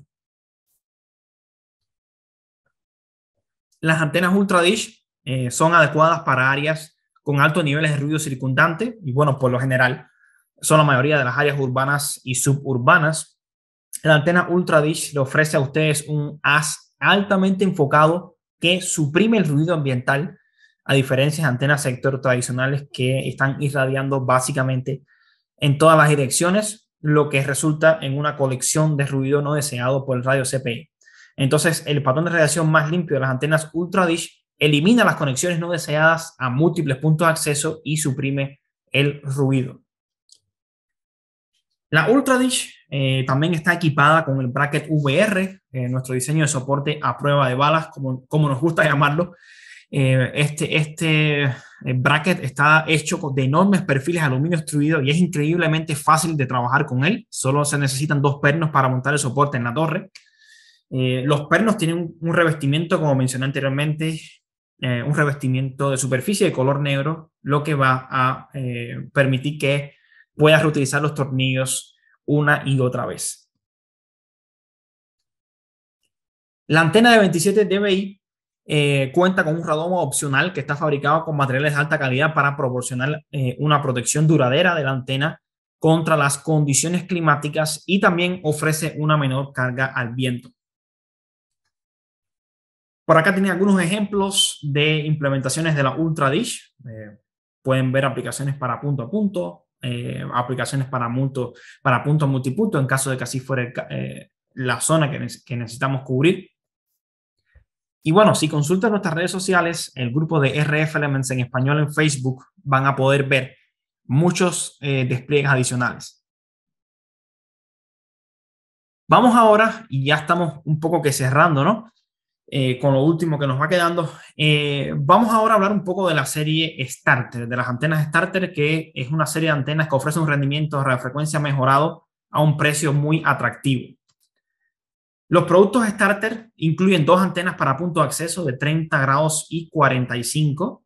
Las antenas ultra dish eh, son adecuadas para áreas con altos niveles de ruido circundante y bueno, por lo general son la mayoría de las áreas urbanas y suburbanas. La antena ultra dish le ofrece a ustedes un haz altamente enfocado que suprime el ruido ambiental a diferencia de antenas sector tradicionales que están irradiando básicamente en todas las direcciones, lo que resulta en una colección de ruido no deseado por el radio CPE. Entonces, el patrón de radiación más limpio de las antenas ultradish elimina las conexiones no deseadas a múltiples puntos de acceso y suprime el ruido. La UltraDish eh, también está equipada con el bracket VR, eh, nuestro diseño de soporte a prueba de balas, como, como nos gusta llamarlo. Eh, este, este eh, bracket está hecho de enormes perfiles de aluminio extruido y es increíblemente fácil de trabajar con él. Solo se necesitan dos pernos para montar el soporte en la torre. Eh, los pernos tienen un revestimiento, como mencioné anteriormente, eh, un revestimiento de superficie de color negro, lo que va a eh, permitir que puedas reutilizar los tornillos una y otra vez. La antena de 27 dBi cuenta con un radomo opcional que está fabricado con materiales de alta calidad para proporcionar una protección duradera de la antena contra las condiciones climáticas y también ofrece una menor carga al viento. Por acá tienen algunos ejemplos de implementaciones de la Ultra Dish. Eh, pueden ver aplicaciones para punto a punto, eh, aplicaciones para, multo, para punto a multipunto en caso de que así fuera eh, la zona que, que, necesitamos cubrir. Y bueno, si consultan nuestras redes sociales, el grupo de RF Elements en español en Facebook, van a poder ver muchos despliegues adicionales. Vamos ahora, y ya estamos un poco que cerrando, ¿no? Eh, con lo último que nos va quedando. Eh, vamos ahora a hablar un poco de la serie Starter, de las antenas Starter, que es una serie de antenas que ofrece un rendimiento de radiofrecuencia mejorado a un precio muy atractivo. Los productos Starter incluyen dos antenas para punto de acceso de 30 grados y 45.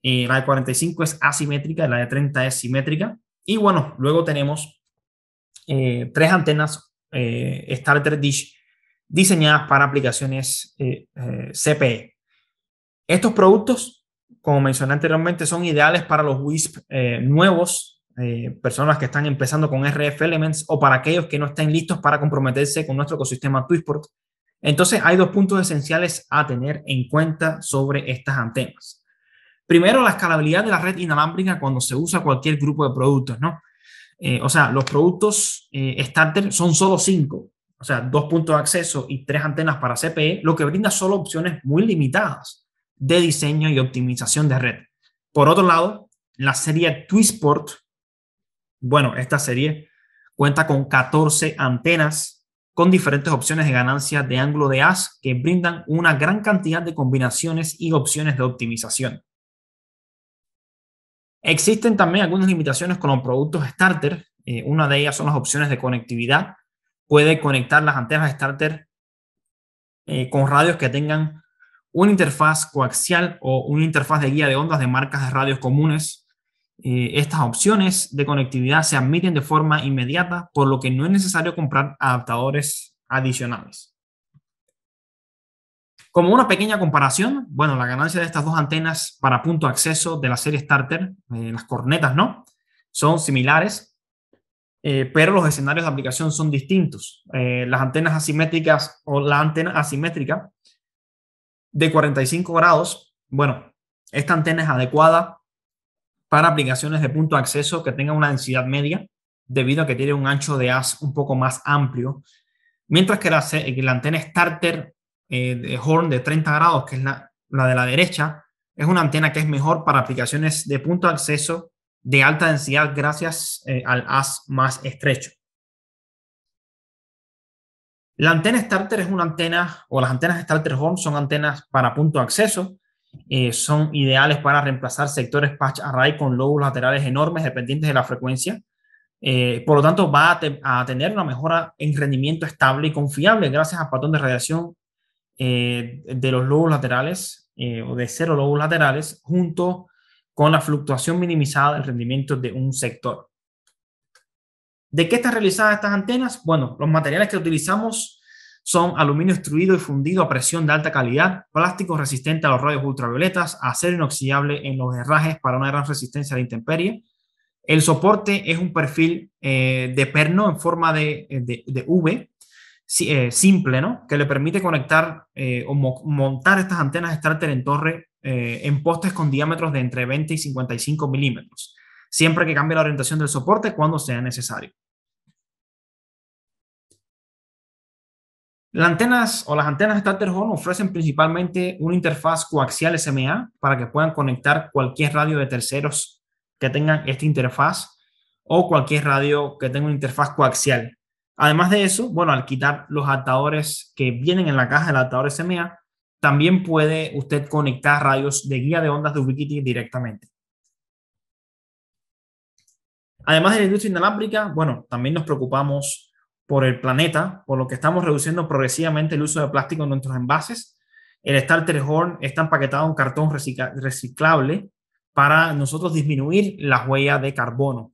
Eh, la de 45 es asimétrica, la de 30 es simétrica. Y bueno, luego tenemos tres antenas Starter Dish diseñadas para aplicaciones eh, eh, CPE. Estos productos, como mencioné anteriormente, son ideales para los WISP eh, nuevos, personas que están empezando con RF Elements o para aquellos que no estén listos para comprometerse con nuestro ecosistema Twisport. Entonces, hay dos puntos esenciales a tener en cuenta sobre estas antenas. Primero, la escalabilidad de la red inalámbrica cuando se usa cualquier grupo de productos, ¿no? o sea, los productos starter son solo cinco, o sea, dos puntos de acceso y tres antenas para CPE, lo que brinda solo opciones muy limitadas de diseño y optimización de red. Por otro lado, la serie Twistport, bueno, esta serie cuenta con 14 antenas con diferentes opciones de ganancia de ángulo de haz que brindan una gran cantidad de combinaciones y opciones de optimización. Existen también algunas limitaciones con los productos starter. Eh, una de ellas son las opciones de conectividad, puede conectar las antenas starter eh, con radios que tengan una interfaz coaxial o una interfaz de guía de ondas de marcas de radios comunes. Eh, estas opciones de conectividad se admiten de forma inmediata, por lo que no es necesario comprar adaptadores adicionales. Como una pequeña comparación, bueno, la ganancia de estas dos antenas para punto de acceso de la serie Starter, eh, las cornetas, ¿no? Son similares, eh, pero los escenarios de aplicación son distintos. Eh, las antenas asimétricas o la antena asimétrica de 45 grados, bueno, esta antena es adecuada para aplicaciones de punto de acceso que tengan una densidad media, debido a que tiene un ancho de haz un poco más amplio, mientras que la, la antena starter eh, de Horn de 30 grados, que es la, la de la derecha, es una antena que es mejor para aplicaciones de punto de acceso de alta densidad gracias eh, al haz más estrecho. La antena starter es una antena, o las antenas starter home son antenas para punto de acceso. Eh, son ideales para reemplazar sectores patch array con lóbulos laterales enormes dependientes de la frecuencia. Eh, por lo tanto, va a, tener una mejora en rendimiento estable y confiable gracias al patrón de radiación de los lobos laterales o de cero lobos laterales junto con la fluctuación minimizada del rendimiento de un sector. ¿De qué están realizadas estas antenas? Bueno, los materiales que utilizamos son aluminio extruido y fundido a presión de alta calidad, plástico resistente a los rayos ultravioletas, acero inoxidable en los herrajes para una gran resistencia a la intemperie. El soporte es un perfil eh, de perno en forma de, eh, V, eh, simple, ¿no? Que le permite conectar o montar estas antenas starter en torre eh, en postes con diámetros de entre 20 y 55 milímetros, siempre que cambie la orientación del soporte cuando sea necesario. Las antenas o las antenas Starter Home ofrecen principalmente una interfaz coaxial SMA para que puedan conectar cualquier radio de terceros que tengan esta interfaz o cualquier radio que tenga una interfaz coaxial. Además de eso, bueno, al quitar los adaptadores que vienen en la caja del adaptador SMA, también puede usted conectar radios de guía de ondas de ubiquiti directamente. Además de la industria inalámbrica, bueno, también nos preocupamos por el planeta, por lo que estamos reduciendo progresivamente el uso de plástico en nuestros envases. El Starter Horn está empaquetado en cartón reciclable para nosotros disminuir la huella de carbono.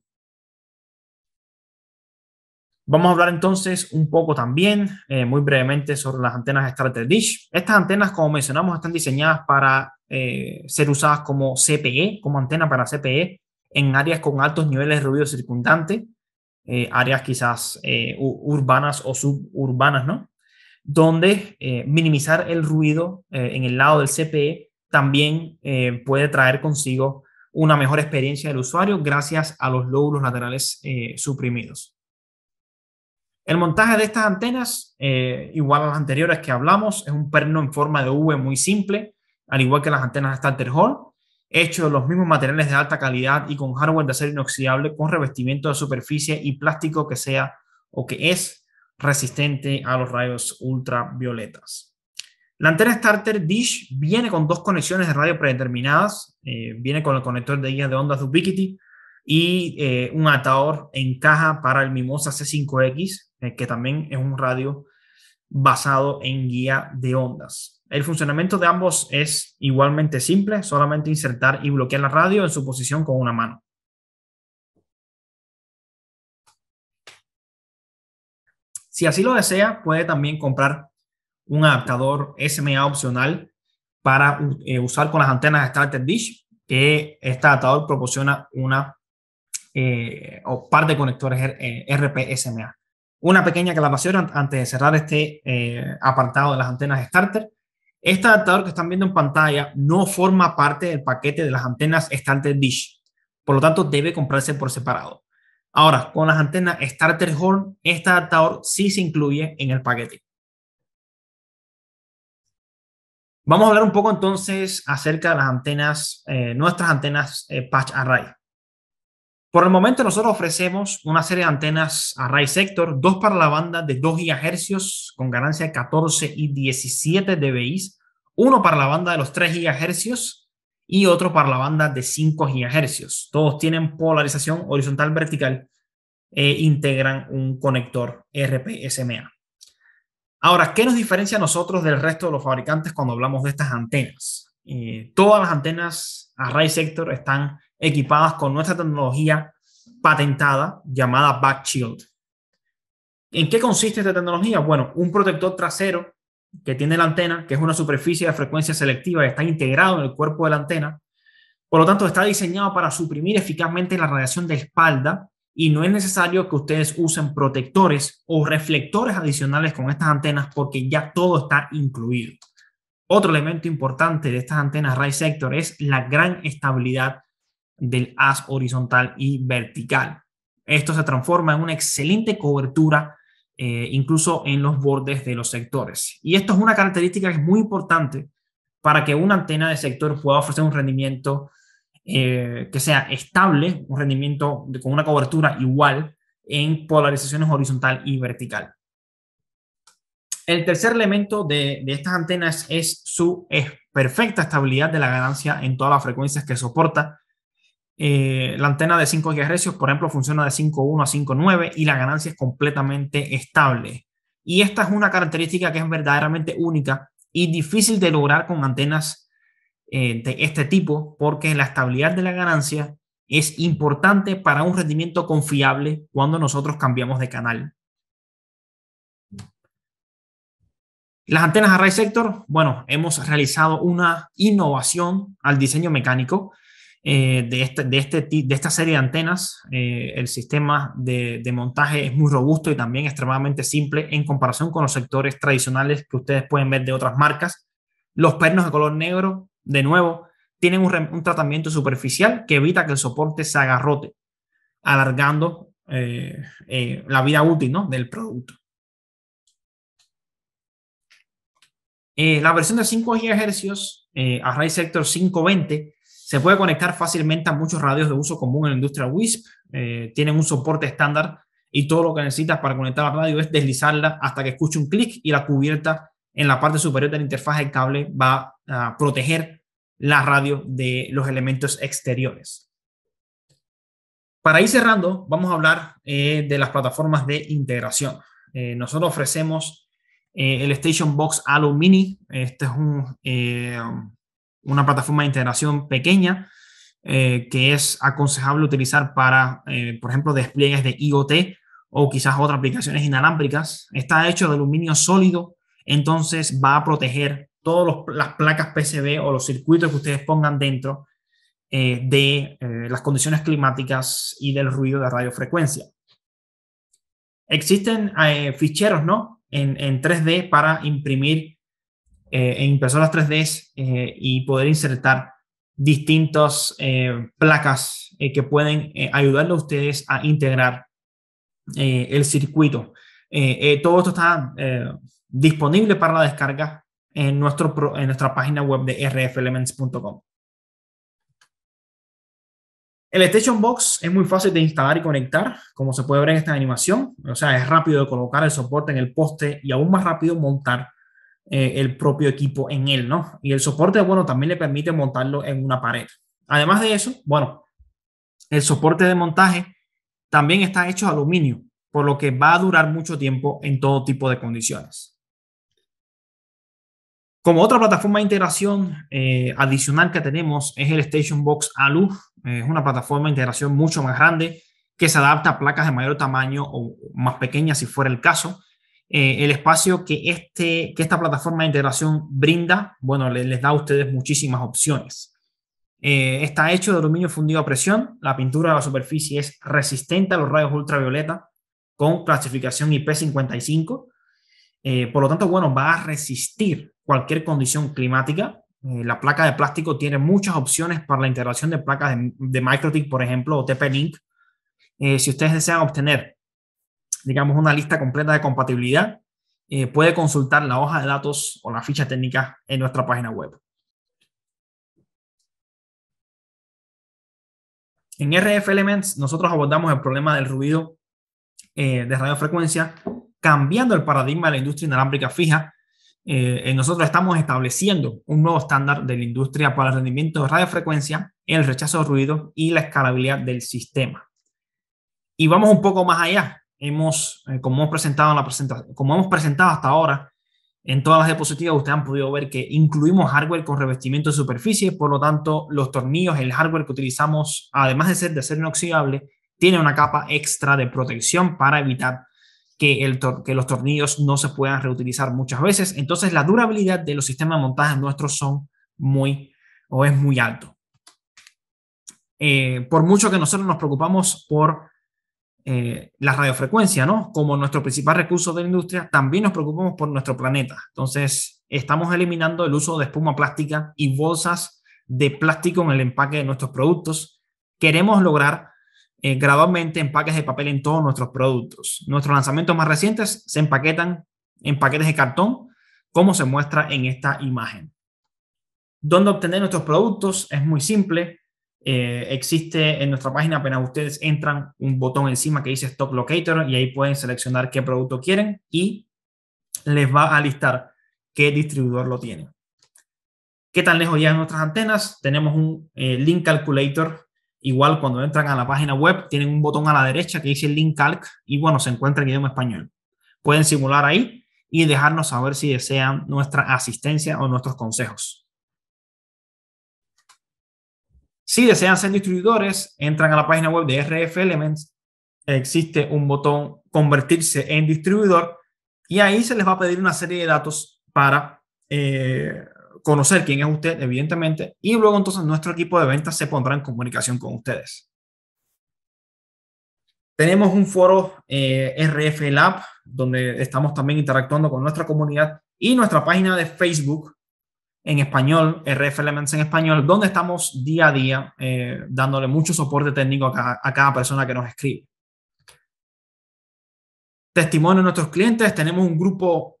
Vamos a hablar entonces un poco también, eh, muy brevemente, sobre las antenas Starter Dish. Estas antenas, como mencionamos, están diseñadas para eh, ser usadas como CPE, como antena para CPE, en áreas con altos niveles de ruido circundante, eh, áreas quizás urbanas o suburbanas, ¿no? Donde minimizar el ruido en el lado del CPE también puede traer consigo una mejor experiencia del usuario gracias a los lóbulos laterales suprimidos. El montaje de estas antenas, eh, igual a las anteriores que hablamos, es un perno en forma de V muy simple, al igual que las antenas Starter Hall, hecho de los mismos materiales de alta calidad y con hardware de acero inoxidable con revestimiento de superficie y plástico que sea o que es resistente a los rayos ultravioletas. La antena Starter Dish viene con dos conexiones de radio predeterminadas, eh, viene con el conector de guías de ondas de Ubiquiti y eh, un atador en caja para el Mimosa C5X, eh, que también es un radio basado en guía de ondas. El funcionamiento de ambos es igualmente simple, solamente insertar y bloquear la radio en su posición con una mano. Si así lo desea, puede también comprar un adaptador SMA opcional para eh, usar con las antenas Starter Dish, que este adaptador proporciona una eh, o par de conectores RP-SMA. Una pequeña aclaración antes de cerrar este eh, apartado de las antenas starter. Este adaptador que están viendo en pantalla no forma parte del paquete de las antenas starter dish, por lo tanto debe comprarse por separado. Ahora, con las antenas starter horn, este adaptador sí se incluye en el paquete. Vamos a hablar un poco entonces acerca de las antenas, eh, nuestras antenas eh, patch array. Por el momento nosotros ofrecemos una serie de antenas array sector, dos para la banda de 2 GHz con ganancia de 14 y 17 dBi, uno para la banda de los 3 GHz y otro para la banda de 5 GHz. Todos tienen polarización horizontal vertical e integran un conector RPSMA. Ahora, ¿qué nos diferencia a nosotros del resto de los fabricantes cuando hablamos de estas antenas? Eh, todas las antenas array sector están equipadas con nuestra tecnología patentada llamada Back Shield. ¿En qué consiste esta tecnología? Bueno, un protector trasero que tiene la antena, que es una superficie de frecuencia selectiva que está integrado en el cuerpo de la antena. Por lo tanto, está diseñado para suprimir eficazmente la radiación de espalda y no es necesario que ustedes usen protectores o reflectores adicionales con estas antenas porque ya todo está incluido. Otro elemento importante de estas antenas Ray Sector es la gran estabilidad del haz horizontal y vertical. Esto se transforma en una excelente cobertura, eh, incluso en los bordes de los sectores. Y esto es una característica que es muy importante para que una antena de sector pueda ofrecer un rendimiento eh, que sea estable, un rendimiento con una cobertura igual en polarizaciones horizontal y vertical. El tercer elemento de, estas antenas es su perfecta estabilidad de la ganancia en todas las frecuencias que soporta eh, la antena de 5 GHz, por ejemplo, funciona de 5.1 a 5.9 y la ganancia es completamente estable. Y esta es una característica que es verdaderamente única y difícil de lograr con antenas eh, de este tipo porque la estabilidad de la ganancia es importante para un rendimiento confiable cuando nosotros cambiamos de canal. Las antenas Array Sector, bueno, hemos realizado una innovación al diseño mecánico eh, de, este, este de, esta serie de antenas, eh, el sistema de, montaje es muy robusto y también extremadamente simple en comparación con los sectores tradicionales que ustedes pueden ver de otras marcas. Los pernos de color negro, de nuevo, tienen un, tratamiento superficial que evita que el soporte se agarrote, alargando eh, la vida útil del producto. la versión de 5 GHz, eh, Array Sector 520, se puede conectar fácilmente a muchos radios de uso común en la industria WISP. Eh, tienen un soporte estándar y todo lo que necesitas para conectar la radio es deslizarla hasta que escuche un clic y la cubierta en la parte superior de la interfaz del cable va a proteger la radio de los elementos exteriores. Para ir cerrando, vamos a hablar eh, de las plataformas de integración. Eh, nosotros ofrecemos el Station Box Alu Este es un una plataforma de integración pequeña eh, que es aconsejable utilizar para, eh, por ejemplo, despliegues de IoT o quizás otras aplicaciones inalámbricas. Está hecho de aluminio sólido, entonces va a proteger todas las placas PCB o los circuitos que ustedes pongan dentro eh, de las condiciones climáticas y del ruido de radiofrecuencia. Existen ficheros, ¿no? En, en 3D para imprimir en eh, e impresoras 3D eh, y poder insertar distintas eh, placas que pueden ayudarle a ustedes a integrar el circuito. todo esto está disponible para la descarga en, nuestro, en nuestra página web de rfelements.com. El Station Box es muy fácil de instalar y conectar, como se puede ver en esta animación. O sea, es rápido de colocar el soporte en el poste y aún más rápido montar eh, el propio equipo en él, ¿no? Y el soporte, bueno, también le permite montarlo en una pared. Además de eso, bueno, el soporte de montaje también está hecho de aluminio, por lo que va a durar mucho tiempo en todo tipo de condiciones. Como otra plataforma de integración eh, adicional que tenemos es el Station Box Alu. Es una plataforma de integración mucho más grande que se adapta a placas de mayor tamaño o más pequeñas si fuera el caso. Eh, el espacio que, este, que esta plataforma de integración brinda, bueno, les da a ustedes muchísimas opciones. Eh, está hecho de aluminio fundido a presión, la pintura de la superficie es resistente a los rayos ultravioleta con clasificación IP55, eh, por lo tanto, bueno, va a resistir cualquier condición climática. la placa de plástico tiene muchas opciones para la integración de placas de, de por ejemplo, o TP-Link. si ustedes desean obtener digamos, una lista completa de compatibilidad, eh, puede consultar la hoja de datos o la ficha técnica en nuestra página web. En RF Elements nosotros abordamos el problema del ruido eh, de radiofrecuencia cambiando el paradigma de la industria inalámbrica fija. Eh, nosotros estamos estableciendo un nuevo estándar de la industria para el rendimiento de radiofrecuencia, el rechazo de ruido y la escalabilidad del sistema. Y vamos un poco más allá hemos, eh, como, hemos presentado en la presentación, como hemos presentado hasta ahora, en todas las diapositivas ustedes han podido ver que incluimos hardware con revestimiento de superficie, por lo tanto, los tornillos, el hardware que utilizamos, además de ser de acero inoxidable, tiene una capa extra de protección para evitar que, el que los tornillos no se puedan reutilizar muchas veces. Entonces, la durabilidad de los sistemas de montaje nuestros son muy o es muy alto. Eh, por mucho que nosotros nos preocupamos por eh, la radiofrecuencia, ¿no? Como nuestro principal recurso de la industria, también nos preocupamos por nuestro planeta. Entonces, estamos eliminando el uso de espuma plástica y bolsas de plástico en el empaque de nuestros productos. Queremos lograr eh, gradualmente empaques de papel en todos nuestros productos. Nuestros lanzamientos más recientes se empaquetan en paquetes de cartón, como se muestra en esta imagen. ¿Dónde obtener nuestros productos? Es muy simple. Eh, existe en nuestra página, apenas ustedes entran, un botón encima que dice Stock Locator y ahí pueden seleccionar qué producto quieren y les va a listar qué distribuidor lo tiene. ¿Qué tan lejos llegan nuestras antenas? Tenemos un eh, Link Calculator. Igual cuando entran a la página web, tienen un botón a la derecha que dice Link Calc y bueno, se encuentra en idioma español. Pueden simular ahí y dejarnos saber si desean nuestra asistencia o nuestros consejos. Si desean ser distribuidores, entran a la página web de RF Elements, existe un botón convertirse en distribuidor y ahí se les va a pedir una serie de datos para eh, conocer quién es usted, evidentemente, y luego entonces nuestro equipo de ventas se pondrá en comunicación con ustedes. Tenemos un foro eh, RF Lab, donde estamos también interactuando con nuestra comunidad y nuestra página de Facebook, en español, RF Elements en español, donde estamos día a día eh, dándole mucho soporte técnico a cada, persona que nos escribe. Testimonio de nuestros clientes, tenemos un grupo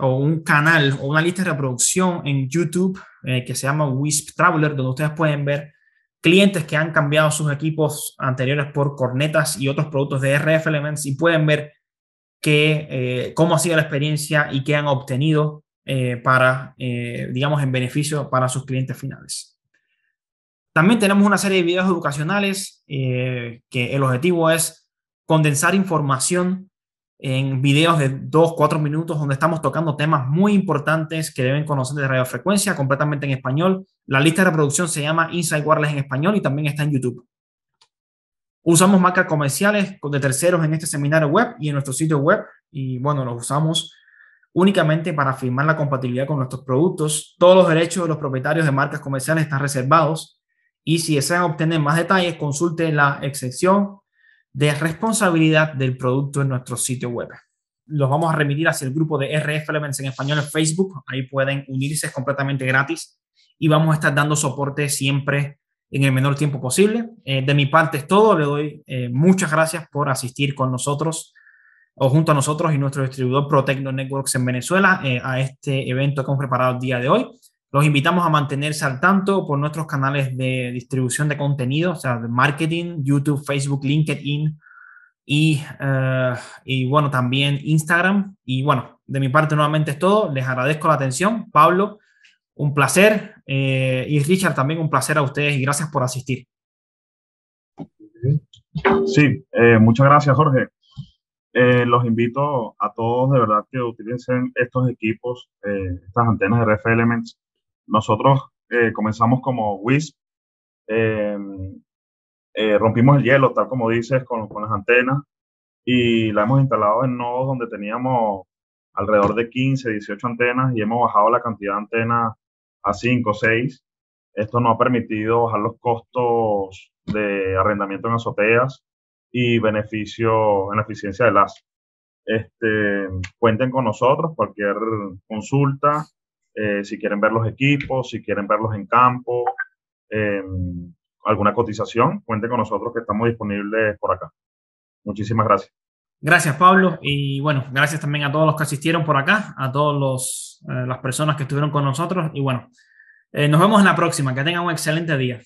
o un canal o una lista de reproducción en YouTube eh, que se llama Wisp Traveler, donde ustedes pueden ver clientes que han cambiado sus equipos anteriores por cornetas y otros productos de RF Elements y pueden ver que, eh, cómo ha sido la experiencia y qué han obtenido eh, para, eh, digamos, en beneficio para sus clientes finales. También tenemos una serie de videos educacionales eh, que el objetivo es condensar información en videos de 2, 4 minutos donde estamos tocando temas muy importantes que deben conocer de radiofrecuencia completamente en español. La lista de reproducción se llama Inside Wireless en español y también está en YouTube. Usamos marcas comerciales de terceros en este seminario web y en nuestro sitio web y bueno, los usamos únicamente para firmar la compatibilidad con nuestros productos. Todos los derechos de los propietarios de marcas comerciales están reservados y si desean obtener más detalles, consulte la excepción de responsabilidad del producto en nuestro sitio web. Los vamos a remitir hacia el grupo de RF Elements en español en Facebook. Ahí pueden unirse, es completamente gratis y vamos a estar dando soporte siempre en el menor tiempo posible. Eh, de mi parte es todo. Le doy eh, muchas gracias por asistir con nosotros o junto a nosotros y nuestro distribuidor Protecno Networks en Venezuela eh, a este evento que hemos preparado el día de hoy. Los invitamos a mantenerse al tanto por nuestros canales de distribución de contenido, o sea, de marketing, YouTube, Facebook, LinkedIn y, eh, bueno, también Instagram. Y bueno, de mi parte nuevamente es todo. Les agradezco la atención. Pablo, un placer. Eh, y Richard, también un placer a ustedes y gracias por asistir. Sí, muchas gracias, Jorge. Eh, los invito a todos de verdad que utilicen estos equipos, eh, estas antenas de RF Elements. Nosotros eh, comenzamos como WISP, rompimos el hielo, tal como dices, con, con las antenas y la hemos instalado en nodos donde teníamos alrededor de 15, 18 antenas y hemos bajado la cantidad de antenas a 5, 6. Esto nos ha permitido bajar los costos de arrendamiento en azoteas y beneficio en la eficiencia de las Este, cuenten con nosotros cualquier consulta, eh, si quieren ver los equipos, si quieren verlos en campo, em, alguna cotización, cuenten con nosotros que estamos disponibles por acá. Muchísimas gracias. Gracias, Pablo. Y bueno, gracias también a todos los que asistieron por acá, a todas los eh, las personas que estuvieron con nosotros. Y bueno, eh, nos vemos en la próxima. Que tengan un excelente día.